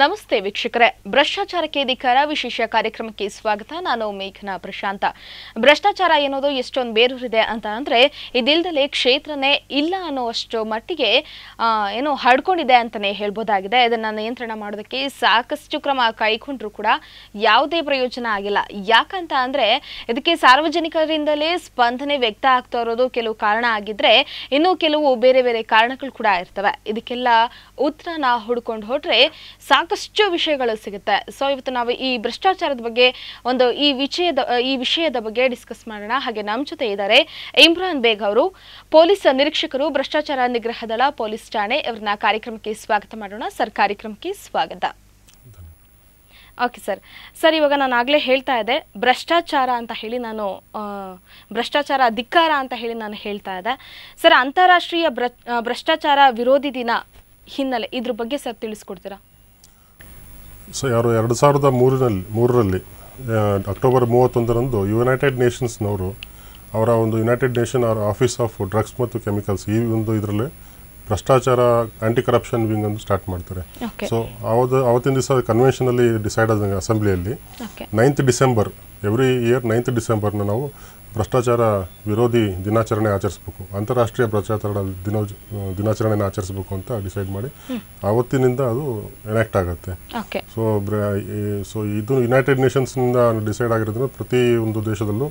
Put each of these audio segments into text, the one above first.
ನಮಸ್ತೆ ವೀಕ್ಷಕರೇ ಭ್ರಷ್ಟಾಚಾರಕ್ಕೆ ಅಧಿಕಾರ ವಿಶೇಷ ಕಾರ್ಯಕ್ರಮಕ್ಕೆ ಸ್ವಾಗತ ನಾನು ಮೇಘನಾ ಪ್ರಶಾಂತ ಭ್ರಷ್ಟಾಚಾರ ಎನ್ನುವುದು ಎಷ್ಟೊಂದು ಬೇರೂರಿದೆ ಅಂತ ಅಂದ್ರೆ ಇದಿಲ್ದಲೆ ಕ್ಷೇತ್ರನೇ ಇಲ್ಲ ಅನ್ನುವಷ್ಟು ಮಟ್ಟಿಗೆ ಏನು ಹಡ್ಕೊಂಡಿದೆ ಅಂತಾನೆ ಹೇಳ್ಬೋದಾಗಿದೆ ಅದನ್ನ ನಿಯಂತ್ರಣ ಮಾಡೋದಕ್ಕೆ ಸಾಕಷ್ಟು ಕ್ರಮ ಕೈಗೊಂಡ್ರು ಕೂಡ ಯಾವುದೇ ಪ್ರಯೋಜನ ಆಗಿಲ್ಲ ಯಾಕಂತ ಅಂದ್ರೆ ಇದಕ್ಕೆ ಸಾರ್ವಜನಿಕರಿಂದಲೇ ಸ್ಪಂದನೆ ವ್ಯಕ್ತ ಆಗ್ತಾ ಇರೋದು ಕೆಲವು ಕಾರಣ ಆಗಿದ್ರೆ ಇನ್ನು ಕೆಲವು ಬೇರೆ ಬೇರೆ ಕಾರಣಗಳು ಕೂಡ ಇರ್ತವೆ ಇದಕ್ಕೆಲ್ಲ ಉತ್ತರನ ಹುಡ್ಕೊಂಡು ಹೊಟ್ರೆ ಸಾಕು ಸಾಕಷ್ಟು ವಿಷಯಗಳು ಸಿಗುತ್ತೆ ಸೊ ಇವತ್ತು ನಾವು ಈ ಭ್ರಷ್ಟಾಚಾರದ ಬಗ್ಗೆ ಒಂದು ಈ ವಿಷಯದ ಈ ವಿಷಯದ ಬಗ್ಗೆ ಡಿಸ್ಕಸ್ ಮಾಡೋಣ ಹಾಗೆ ನಮ್ಮ ಜೊತೆ ಇದ್ದಾರೆ ಇಮ್ರಾನ್ ಬೇಗ್ ಅವರು ಪೊಲೀಸ್ ನಿರೀಕ್ಷಕರು ಭ್ರಷ್ಟಾಚಾರ ನಿಗ್ರಹ ದಳ ಪೊಲೀಸ್ ಠಾಣೆ ಇವ್ರನ್ನ ಕಾರ್ಯಕ್ರಮಕ್ಕೆ ಸ್ವಾಗತ ಮಾಡೋಣ ಸರ್ ಕಾರ್ಯಕ್ರಮಕ್ಕೆ ಸ್ವಾಗತ ಓಕೆ ಸರ್ ಸರ್ ಇವಾಗ ನಾನು ಆಗಲೇ ಹೇಳ್ತಾ ಇದ್ದೆ ಭ್ರಷ್ಟಾಚಾರ ಅಂತ ಹೇಳಿ ನಾನು ಭ್ರಷ್ಟಾಚಾರ ಅಧಿಕಾರ ಅಂತ ಹೇಳಿ ನಾನು ಹೇಳ್ತಾ ಇದ್ದೆ ಸರ್ ಅಂತಾರಾಷ್ಟ್ರೀಯ ಭ್ರಷ್ಟಾಚಾರ ವಿರೋಧಿ ದಿನ ಹಿನ್ನೆಲೆ ಇದ್ರ ಬಗ್ಗೆ ಸರ್ ತಿಳಿಸ್ಕೊಡ್ತೀರಾ ಸೊ ಯಾರು ಎರಡು ಸಾವಿರದ ಮೂರಿನಲ್ಲಿ ಮೂರರಲ್ಲಿ ಅಕ್ಟೋಬರ್ ಮೂವತ್ತೊಂದರಂದು ಯುನೈಟೆಡ್ ನೇಷನ್ಸ್ನವರು ಅವರ ಒಂದು ಯುನೈಟೆಡ್ ನೇಷನ್ ಅವರ ಆಫೀಸ್ ಆಫ್ ಡ್ರಗ್ಸ್ ಮತ್ತು ಕೆಮಿಕಲ್ಸ್ ಈ ಒಂದು ಇದರಲ್ಲಿ ಭ್ರಷ್ಟಾಚಾರ ಆ್ಯಂಟಿ ಕರಪ್ಷನ್ ವಿಂಗ್ ಅನ್ನು ಸ್ಟಾರ್ಟ್ ಮಾಡ್ತಾರೆ ಸೊ ಅವತ್ತು ಅವತ್ತಿನ ದಿವಸ ಕನ್ವೆನ್ಷನಲ್ಲಿ ಡಿಸೈಡ್ ಆದಂಗೆ ಅಸೆಂಬ್ಲಿಯಲ್ಲಿ ninth December every year ninth ಡಿಸೆಂಬರ್ನ ನಾವು ಭ್ರಷ್ಟಾಚಾರ ವಿರೋಧಿ ದಿನಾಚರಣೆ ಆಚರಿಸಬೇಕು ಅಂತಾರಾಷ್ಟ್ರೀಯ ಭ್ರಷ್ಟಾಚಾರ ದಿನ ದಿನಾಚರಣೆಯನ್ನು ಆಚರಿಸಬೇಕು ಅಂತ ಡಿಸೈಡ್ ಮಾಡಿ ಆವತ್ತಿನಿಂದ ಅದು ಎನಾಕ್ಟ್ ಆಗುತ್ತೆ ಸೊ ಸೊ ಇದು ಯುನೈಟೆಡ್ ನೇಷನ್ಸ್ನಿಂದ ಡಿಸೈಡ್ ಆಗಿರೋದ್ರಿಂದ ಪ್ರತಿ ಒಂದು ದೇಶದಲ್ಲೂ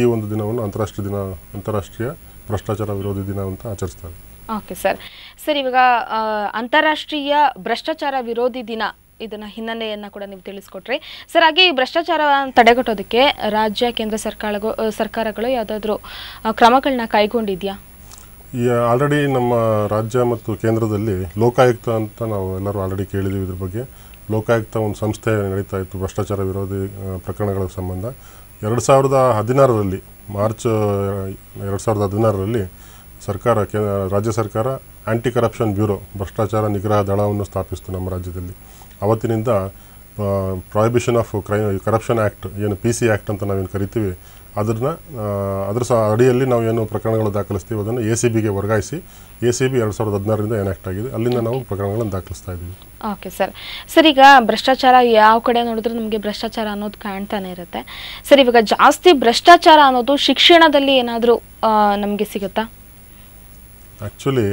ಈ ಒಂದು ದಿನವನ್ನು ಅಂತಾರಾಷ್ಟ್ರೀಯ ದಿನ ಅಂತಾರಾಷ್ಟ್ರೀಯ ಭ್ರಷ್ಟಾಚಾರ ವಿರೋಧಿ ದಿನ ಅಂತ ಆಚರಿಸ್ತಾರೆ ಓಕೆ ಸರ್ ಸರ್ ಇವಾಗ ಅಂತಾರಾಷ್ಟ್ರೀಯ ಭ್ರಷ್ಟಾಚಾರ ವಿರೋಧಿ ದಿನ ಇದನ್ನ ಹಿನ್ನೆಲೆಯನ್ನ ಕೂಡ ನೀವು ತಿಳಿಸ್ಕೊಟ್ರಿ ಸರ್ ಹಾಗೆ ಈ ಭ್ರಷ್ಟಾಚಾರ ತಡೆಗಟ್ಟೋದಕ್ಕೆ ರಾಜ್ಯ ಕೇಂದ್ರ ಸರ್ಕಾರ ಸರ್ಕಾರಗಳು ಯಾವುದಾದ್ರೂ ಕ್ರಮಗಳನ್ನ ಕೈಗೊಂಡಿದೆಯಾ ಈ ಆಲ್ರೆಡಿ ನಮ್ಮ ರಾಜ್ಯ ಮತ್ತು ಕೇಂದ್ರದಲ್ಲಿ ಲೋಕಾಯುಕ್ತ ಅಂತ ನಾವು ಎಲ್ಲರೂ ಆಲ್ರೆಡಿ ಕೇಳಿದ್ದೀವಿ ಇದ್ರ ಬಗ್ಗೆ ಲೋಕಾಯುಕ್ತ ಒಂದು ಸಂಸ್ಥೆ ನಡೀತಾ ಇತ್ತು ಭ್ರಷ್ಟಾಚಾರ ವಿರೋಧಿ ಪ್ರಕರಣಗಳ ಸಂಬಂಧ ಎರಡು ಸಾವಿರದ ಹದಿನಾರರಲ್ಲಿ ಮಾರ್ಚ್ ಎರಡು ಸಾವಿರದ ಹದಿನಾರರಲ್ಲಿ ಸರ್ಕಾರ ಕೇಂದ್ರ ರಾಜ್ಯ ಸರ್ಕಾರ ಆ್ಯಂಟಿ ಕರಪ್ಷನ್ ಬ್ಯೂರೋ ಭ್ರಷ್ಟಾಚಾರ ನಿಗ್ರಹ ದಳವನ್ನು ಸ್ಥಾಪಿಸಿತು ನಮ್ಮ ರಾಜ್ಯದಲ್ಲಿ ಅವತ್ತಿನಿಂದ prohibition of crime corruption act ಏನು ಪಿ ಸಿ ಆ್ಯಕ್ಟ್ ಅಂತ ನಾವೇನು ಕರಿತೀವಿ ಅದನ್ನು ಅದ್ರ ಸಹ ಅಡಿಯಲ್ಲಿ ನಾವು ಏನು ಪ್ರಕರಣಗಳು ದಾಖಲಿಸ್ತೀವಿ ಅದನ್ನು ಎ ಸಿ ಬಿಗೆ ವರ್ಗಾಯಿಸಿ ಎ ಸಿ ಬಿ ಎರಡು ಸಾವಿರದ ಹದಿನಾರರಿಂದ ಆ್ಯಕ್ಟ್ ಆಗಿದೆ ಅಲ್ಲಿಂದ ನಾವು ಪ್ರಕರಣಗಳನ್ನು ದಾಖಲಿಸ್ತಾ ಇದ್ದೀವಿ ಓಕೆ ಸರ್ ಸರ್ ಈಗ ಭ್ರಷ್ಟಾಚಾರ ಯಾವ ಕಡೆ ನೋಡಿದ್ರೂ ನಮಗೆ ಭ್ರಷ್ಟಾಚಾರ ಅನ್ನೋದು ಕಾಣ್ತಾನೆ ಇರುತ್ತೆ ಸರ್ ಇವಾಗ ಜಾಸ್ತಿ ಭ್ರಷ್ಟಾಚಾರ ಅನ್ನೋದು ಶಿಕ್ಷಣದಲ್ಲಿ ಏನಾದರೂ ನಮಗೆ ಸಿಗುತ್ತಾ ಆ್ಯಕ್ಚುಲಿ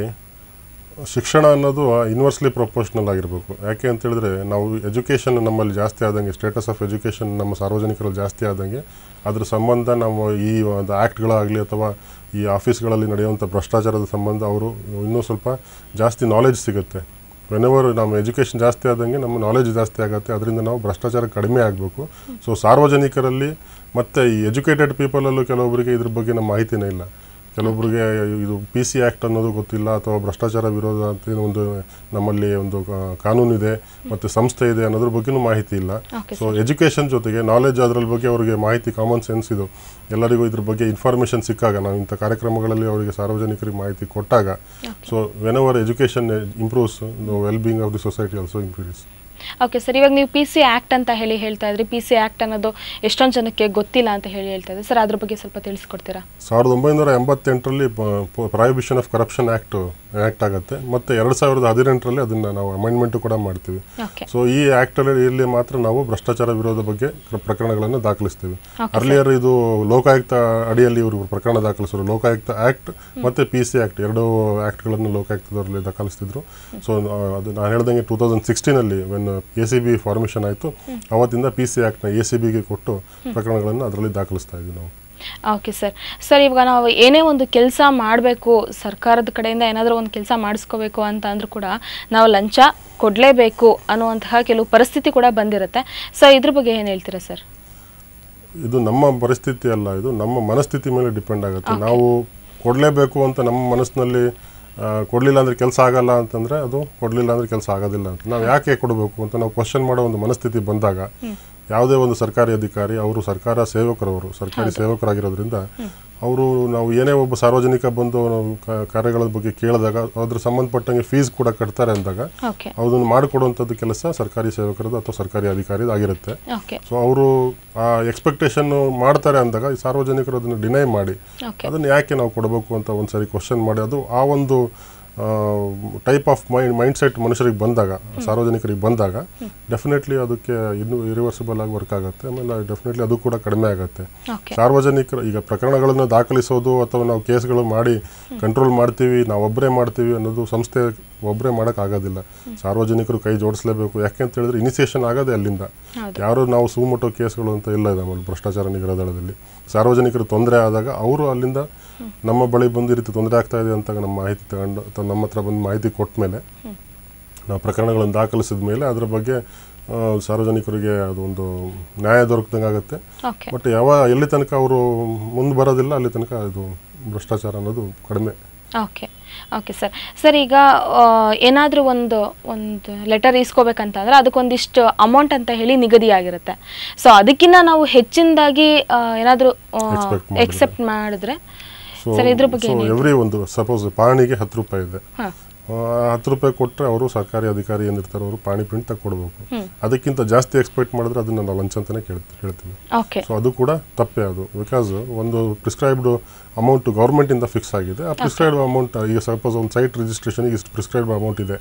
ಶಿಕ್ಷಣ ಅನ್ನೋದು ಇನ್ವರ್ಸ್ಲಿ ಪ್ರೊಪೋರ್ಷನಲ್ ಆಗಿರಬೇಕು ಯಾಕೆ ಅಂತ ಹೇಳಿದ್ರೆ ನಾವು ಎಜುಕೇಷನ್ ನಮ್ಮಲ್ಲಿ ಜಾಸ್ತಿ ಆದಂಗೆ ಸ್ಟೇಟಸ್ ಆಫ್ ಎಜುಕೇಷನ್ ನಮ್ಮ ಸಾರ್ವಜನಿಕರಲ್ಲಿ ಜಾಸ್ತಿ ಆದಂಗೆ ಅದ್ರ ಸಂಬಂಧ ನಾವು ಈ ಒಂದು ಆ್ಯಕ್ಟ್ಗಳಾಗಲಿ ಅಥವಾ ಈ ಆಫೀಸ್ಗಳಲ್ಲಿ ನಡೆಯುವಂಥ ಭ್ರಷ್ಟಾಚಾರದ ಸಂಬಂಧ ಅವರು ಇನ್ನೂ ಸ್ವಲ್ಪ ಜಾಸ್ತಿ ನಾಲೆಜ್ ಸಿಗುತ್ತೆ ವೆನೆವರ್ ನಮ್ಮ ಎಜುಕೇಷನ್ ಜಾಸ್ತಿ ಆದಂಗೆ ನಮ್ಮ ನಾಲೆಜ್ ಜಾಸ್ತಿ ಆಗುತ್ತೆ ಅದರಿಂದ ನಾವು ಭ್ರಷ್ಟಾಚಾರ ಕಡಿಮೆ ಆಗಬೇಕು ಸೊ ಸಾರ್ವಜನಿಕರಲ್ಲಿ ಮತ್ತು ಈ ಎಜುಕೇಟೆಡ್ ಪೀಪಲಲ್ಲೂ ಕೆಲವೊಬ್ಬರಿಗೆ ಇದ್ರ ಬಗ್ಗೆ ನಮ್ಮ ಮಾಹಿತಿನೇ ಇಲ್ಲ ಕೆಲವೊಬ್ಬರಿಗೆ ಇದು ಪಿ ಸಿ ಆ್ಯಕ್ಟ್ ಅನ್ನೋದು ಗೊತ್ತಿಲ್ಲ ಅಥವಾ ಭ್ರಷ್ಟಾಚಾರ ವಿರೋಧ ಅಂತ ಒಂದು ನಮ್ಮಲ್ಲಿ ಒಂದು ಕಾನೂನು ಇದೆ ಮತ್ತು ಸಂಸ್ಥೆ ಇದೆ ಅನ್ನೋದ್ರ ಬಗ್ಗೆನೂ ಮಾಹಿತಿ ಇಲ್ಲ ಸೊ ಎಜುಕೇಷನ್ ಜೊತೆಗೆ ನಾಲೆಜ್ ಅದರ ಬಗ್ಗೆ ಅವರಿಗೆ ಮಾಹಿತಿ ಕಾಮನ್ ಸೆನ್ಸ್ ಇದು ಎಲ್ಲರಿಗೂ ಇದ್ರ ಬಗ್ಗೆ ಇನ್ಫಾರ್ಮೇಷನ್ ಸಿಕ್ಕಾಗ ನಾವು ಇಂಥ ಕಾರ್ಯಕ್ರಮಗಳಲ್ಲಿ ಅವರಿಗೆ ಸಾರ್ವಜನಿಕರಿಗೆ ಮಾಹಿತಿ ಕೊಟ್ಟಾಗ so when our education improves well being of the society also improves okay sir ಇವಾಗ ನೀವು ಪಿ ಸಿ ಆ್ಯಕ್ಟ್ ಅಂತ ಹೇಳಿ ಹೇಳ್ತಾ ಇದ್ರಿ ಪಿ ಸಿ ಆ್ಯಕ್ಟ್ ಅನ್ನೋದು ಎಷ್ಟೊಂದು ಜನಕ್ಕೆ ಗೊತ್ತಿಲ್ಲ ಅಂತ ಹೇಳಿ ಹೇಳ್ತಾ ಇದ್ದಾರೆ ಸರ್ ಅದ್ರ ಬಗ್ಗೆ ಸ್ವಲ್ಪ ತಿಳಿಸ್ಕೊಡ್ತೀರಾ ಸಾವಿರದ ಒಂಬೈನೂರ ಎಂಬತ್ತೆಂಟರಲ್ಲಿ prohibition of corruption act act ಆಗುತ್ತೆ ಮತ್ತು ಎರಡು ಸಾವಿರದ ಹದಿನೆಂಟರಲ್ಲಿ ಅದನ್ನು ನಾವು ಅಮೆಂಡ್ಮೆಂಟು ಕೂಡ ಮಾಡ್ತೀವಿ ಸೊ ಈ ಆ್ಯಕ್ಟಲ್ಲಿ ಇಲ್ಲಿ ಮಾತ್ರ ನಾವು ಭ್ರಷ್ಟಾಚಾರ ವಿರೋಧ ಬಗ್ಗೆ ಪ್ರಕರಣಗಳನ್ನು ದಾಖಲಿಸ್ತೀವಿ ಅರ್ಲಿಯರ್ ಇದು ಲೋಕಾಯುಕ್ತ ಅಡಿಯಲ್ಲಿ ಇವರು ಪ್ರಕರಣ ದಾಖಲಿಸಿದ್ರು ಲೋಕಾಯುಕ್ತ ಆ್ಯಕ್ಟ್ ಮತ್ತು ಪಿ ಸಿ ಆ್ಯಕ್ಟ್ ಎರಡೂ ಆ್ಯಕ್ಟ್ಗಳನ್ನು ಲೋಕಾಯುಕ್ತದವರಲ್ಲಿ ದಾಖಲಿಸ್ತಿದ್ರು ಸೊ ಅದು ನಾನು ಹೇಳ್ದಂಗೆ ಟೂ ತೌಸಂಡ್ ಸಿಕ್ಸ್ಟೀನಲ್ಲಿ when A C B formation ಆಯಿತು ಆವತ್ತಿಂದ ಪಿ ಸಿ ಆ್ಯಕ್ಟ್ನ ಎ ಸಿ ಬಿಗೆ ಕೊಟ್ಟು ಪ್ರಕರಣಗಳನ್ನು ಅದರಲ್ಲಿ ದಾಖಲಿಸ್ತಾ ಇದ್ವಿ ನಾವು ಓಕೆ ಸರ್ ಸರ್ ಇವಾಗ ನಾವು ಏನೇ ಒಂದು ಕೆಲಸ ಮಾಡಬೇಕು ಸರ್ಕಾರದ ಕಡೆಯಿಂದ ಏನಾದರೂ ಒಂದು ಕೆಲಸ ಮಾಡಿಸ್ಕೋಬೇಕು ಅಂತ ಅಂದರೂ ಕೂಡ ನಾವು ಲಂಚ ಕೊಡಲೇಬೇಕು ಅನ್ನುವಂತಹ ಕೆಲವು ಪರಿಸ್ಥಿತಿ ಕೂಡ ಬಂದಿರುತ್ತೆ ಸೊ ಇದ್ರ ಬಗ್ಗೆ ಏನು ಹೇಳ್ತೀರಾ ಸರ್ ಇದು ನಮ್ಮ ಪರಿಸ್ಥಿತಿ ಅಲ್ಲ ಇದು ನಮ್ಮ ಮನಸ್ಥಿತಿ ಮೇಲೆ ಡಿಪೆಂಡ್ ಆಗುತ್ತೆ ನಾವು ಕೊಡಲೇಬೇಕು ಅಂತ ನಮ್ಮ ಮನಸ್ಸಿನಲ್ಲಿ ಕೊಡಲಿಲ್ಲ ಅಂದರೆ ಕೆಲಸ ಆಗಲ್ಲ ಅಂತಂದರೆ ಅದು ಕೊಡಲಿಲ್ಲ ಅಂದರೆ ಕೆಲಸ ಆಗೋದಿಲ್ಲ ಅಂತ ನಾವು ಯಾಕೆ ಕೊಡಬೇಕು ಅಂತ ನಾವು ಕ್ವಶನ್ ಮಾಡೋ ಒಂದು ಮನಸ್ಥಿತಿ ಬಂದಾಗ ಯಾವುದೇ ಒಂದು ಸರ್ಕಾರಿ ಅಧಿಕಾರಿ ಅವರು ಸರ್ಕಾರ ಸೇವಕರವರು ಸರ್ಕಾರಿ ಸೇವಕರಾಗಿರೋದ್ರಿಂದ ಅವರು ನಾವು ಏನೇ ಒಬ್ಬ ಸಾರ್ವಜನಿಕ ಬಂದು ಕಾರ್ಯಗಳ ಬಗ್ಗೆ ಕೇಳಿದಾಗ ಅದ್ರ ಸಂಬಂಧಪಟ್ಟಂಗೆ ಫೀಸ್ ಕೂಡ ಕಟ್ತಾರೆ ಅಂದಾಗ ಅದನ್ನು ಮಾಡಿಕೊಡುವಂಥದ್ದು ಕೆಲಸ ಸರ್ಕಾರಿ ಸೇವಕರದ್ದು ಅಥವಾ ಸರ್ಕಾರಿ ಅಧಿಕಾರಿದ ಆಗಿರುತ್ತೆ ಸೊ ಅವರು ಆ ಎಕ್ಸ್ಪೆಕ್ಟೇಷನ್ ಮಾಡ್ತಾರೆ ಅಂದಾಗ ಸಾರ್ವಜನಿಕರು ಅದನ್ನು ಡಿನೈ ಮಾಡಿ ಅದನ್ನು ಯಾಕೆ ನಾವು ಕೊಡಬೇಕು ಅಂತ ಒಂದ್ಸರಿ ಕ್ವಶನ್ ಮಾಡಿ ಅದು ಆ ಒಂದು ಟೈಪ್ ಆಫ್ ಮೈಂಡ್ ಮೈಂಡ್ಸೆಟ್ ಮನುಷ್ಯರಿಗೆ ಬಂದಾಗ ಸಾರ್ವಜನಿಕರಿಗೆ ಬಂದಾಗ ಡೆಫಿನೆಟ್ಲಿ ಅದಕ್ಕೆ ಇನ್ನು ಇರಿವರ್ಸಿಬಲ್ ಆಗಿ ವರ್ಕ್ ಆಗುತ್ತೆ ಆಮೇಲೆ ಡೆಫಿನೆಟ್ಲಿ ಅದು ಕೂಡ ಕಡಿಮೆ ಆಗುತ್ತೆ ಸಾರ್ವಜನಿಕರು ಈಗ ಪ್ರಕರಣಗಳನ್ನು ದಾಖಲಿಸೋದು ಅಥವಾ ನಾವು ಕೇಸ್ಗಳು ಮಾಡಿ ಕಂಟ್ರೋಲ್ ಮಾಡ್ತೀವಿ ನಾವು ಒಬ್ಬರೇ ಮಾಡ್ತೀವಿ ಅನ್ನೋದು ಸಂಸ್ಥೆ ಒಬ್ಬರೇ ಮಾಡೋಕ್ಕಾಗೋದಿಲ್ಲ ಸಾರ್ವಜನಿಕರು ಕೈ ಜೋಡಿಸಲೇಬೇಕು ಯಾಕೆ ಅಂತ ಹೇಳಿದ್ರೆ ಇನಿಸಿಯೇಷನ್ ಆಗೋದೇ ಅಲ್ಲಿಂದ ಯಾರು ನಾವು ಸುಮ್ಮಟೋ ಕೇಸ್ಗಳು ಅಂತ ಇಲ್ಲ ನಮ್ಮಲ್ಲಿ ಭ್ರಷ್ಟಾಚಾರ ನಿಗ್ರಹ ದಳದಲ್ಲಿ ಸಾರ್ವಜನಿಕರು ತೊಂದರೆ ಆದಾಗ ಅವರು ಅಲ್ಲಿಂದ ನಮ್ಮ ಬಳಿ ಬಂದು ಈ ರೀತಿ ತೊಂದರೆ ಆಗ್ತಾ ಇದೆ ಅಂತ ನಮ್ಮ ಮಾಹಿತಿ ತಗೊಂಡು ಅಥವಾ ನಮ್ಮ ಹತ್ರ ಬಂದು ಮಾಹಿತಿ ಕೊಟ್ಟ ಮೇಲೆ ನಾವು ಪ್ರಕರಣಗಳನ್ನು ದಾಖಲಿಸಿದ ಮೇಲೆ ಅದರ ಬಗ್ಗೆ ಸಾರ್ವಜನಿಕರಿಗೆ ಅದೊಂದು ನ್ಯಾಯ ದೊರಕದಂಗೆ ಆಗುತ್ತೆ ಬಟ್ ಯಾವ ಎಲ್ಲಿ ತನಕ ಅವರು ಮುಂದೆ ಬರೋದಿಲ್ಲ ಅಲ್ಲಿ ತನಕ ಇದು ಭ್ರಷ್ಟಾಚಾರ ಅನ್ನೋದು ಕಡಿಮೆ ಓಕೆ ಓಕೆ ಸರ್ ಸರ್ ಈಗ ಏನಾದರೂ ಒಂದು ಒಂದು ಲೆಟರ್ ಇಸ್ಕೋಬೇಕಂತಂದ್ರೆ ಅದಕ್ಕೊಂದಿಷ್ಟು ಅಮೌಂಟ್ ಅಂತ ಹೇಳಿ ನಿಗದಿಯಾಗಿರುತ್ತೆ ಸೊ ಅದಕ್ಕಿಂತ ನಾವು ಹೆಚ್ಚಿನದಾಗಿ ಏನಾದರೂ ಎಕ್ಸೆಪ್ಟ್ ಮಾಡಿದ್ರೆ ಸರ್ ಇದ್ರ ಬಗ್ಗೆ ಒಂದು ಸಪೋಸ್ ಪಾಣಿಗೆ ಹತ್ತು ರೂಪಾಯಿ ಇದೆ ಹತ್ತು ರೂಪಾಯಿ ಕೊಟ್ಟರೆ ಅವರು ಸರ್ಕಾರಿ ಅಧಿಕಾರಿ ಏನಿರ್ತಾರೆ ಅವರು ಪಾಣಿ ಪ್ರಿಂಟ್ ತಗೊಡ್ಬೇಕು ಅದಕ್ಕಿಂತ ಜಾಸ್ತಿ ಎಕ್ಸ್ಪೆಕ್ಟ್ ಮಾಡಿದ್ರೆ ಅದನ್ನ ನಾವು ಲಂಚ್ ಅಂತಾನೆ ಹೇಳ್ತೀನಿ ಸೊ ಅದು ಕೂಡ ತಪ್ಪೇ ಅದು ಬಿಕಾಸ್ ಒಂದು ಪ್ರಿಸ್ಕ್ರೈಬ್ಡ್ ಅಮೌಂಟ್ ಗೌರ್ಮೆಂಟಿಂದ ಫಿಕ್ಸ್ ಆಗಿದೆ ಆ ಪ್ರಿಸ್ಕ್ರೈಬ್ ಅಮೌಂಟ್ ಈಗ ಸಪೋಸ್ ಒಂದು ಸೈಟ್ ರಿಜಿಸ್ಟ್ರೇಷನ್ಗೆ ಇಷ್ಟು ಪ್ರಿಸ್ಕ್ರೈಬ್ ಅಮೌಂಟ್ ಇದೆ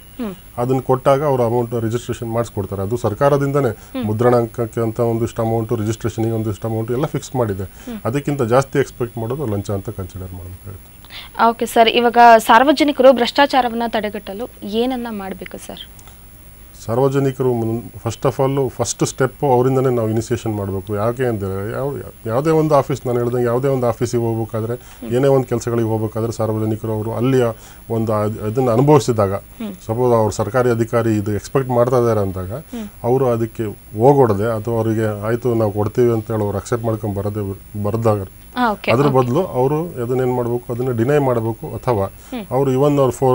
ಅದನ್ನು ಕೊಟ್ಟಾಗ ಅವರು ಅಮೌಂಟ್ ರಿಜಿಸ್ಟ್ರೇಷನ್ ಮಾಡಿಸ್ಕೊಡ್ತಾರೆ ಅದು ಸರ್ಕಾರದಿಂದನೇ ಮುದ್ರಣಾಂಕಕ್ಕೆ ಅಂತ ಒಂದಿಷ್ಟು ಅಮೌಂಟ್ ರಿಜಿಸ್ಟ್ರೇಷನ್ಗೆ ಒಂದಿಷ್ಟು ಅಮೌಂಟ್ ಎಲ್ಲ ಫಿಕ್ಸ್ ಮಾಡಿದೆ ಅದಕ್ಕಿಂತ ಜಾಸ್ತಿ ಎಕ್ಸ್ಪೆಕ್ಟ್ ಮಾಡೋದು ಲಂಚ ಅಂತ ಕನ್ಸಿಡರ್ ಮಾಡಬೇಕಾಗುತ್ತೆ ಓಕೆ ಸರ್ ಇವಾಗ ಸಾರ್ವಜನಿಕರು ಭ್ರಷ್ಟಾಚಾರವನ್ನು ತಡೆಗಟ್ಟಲು ಏನನ್ನ ಮಾಡಬೇಕು ಸರ್ ಸಾರ್ವಜನಿಕರು first of all first step ಅವರಿಂದನೇ ನಾವು ಇನಿಷಿಯೇಷನ್ ಮಾಡಬೇಕು ಯಾಕೆ ಅಂದರೆ ಯಾವ ಯಾವುದೇ ಒಂದು ಆಫೀಸ್ ನಾನು ಹೇಳ್ದಂಗೆ ಯಾವುದೇ ಒಂದು ಆಫೀಸಿಗೆ ಹೋಗ್ಬೇಕಾದ್ರೆ ಏನೇ ಒಂದು ಕೆಲಸಗಳಿಗೆ ಹೋಗ್ಬೇಕಾದ್ರೆ ಸಾರ್ವಜನಿಕರು ಅವರು ಅಲ್ಲಿಯ ಒಂದು ಇದನ್ನು ಅನುಭವಿಸಿದಾಗ ಸಪೋಸ್ ಅವ್ರು ಸರ್ಕಾರಿ ಅಧಿಕಾರಿ ಇದು ಎಕ್ಸ್ಪೆಕ್ಟ್ ಮಾಡ್ತಾ ಇದ್ದಾರೆ ಅಂದಾಗ ಅವರು ಅದಕ್ಕೆ ಹೋಗೋಡದೆ ಅಥವಾ ಅವರಿಗೆ ಆಯಿತು ನಾವು ಕೊಡ್ತೀವಿ ಅಂತ ಹೇಳಿ ಅವ್ರು ಅಕ್ಸೆಪ್ಟ್ ಮಾಡ್ಕೊಂಡು ಬರೋದೇ ಬರದಾಗ ಅದ್ರ ಬದಲು ಅವರು ಅದನ್ನೇನು ಮಾಡಬೇಕು ಅದನ್ನ ಡಿನೈ ಮಾಡಬೇಕು ಅಥವಾ ಅವರು ಇವನ್ ಅವ್ರು ಫೋ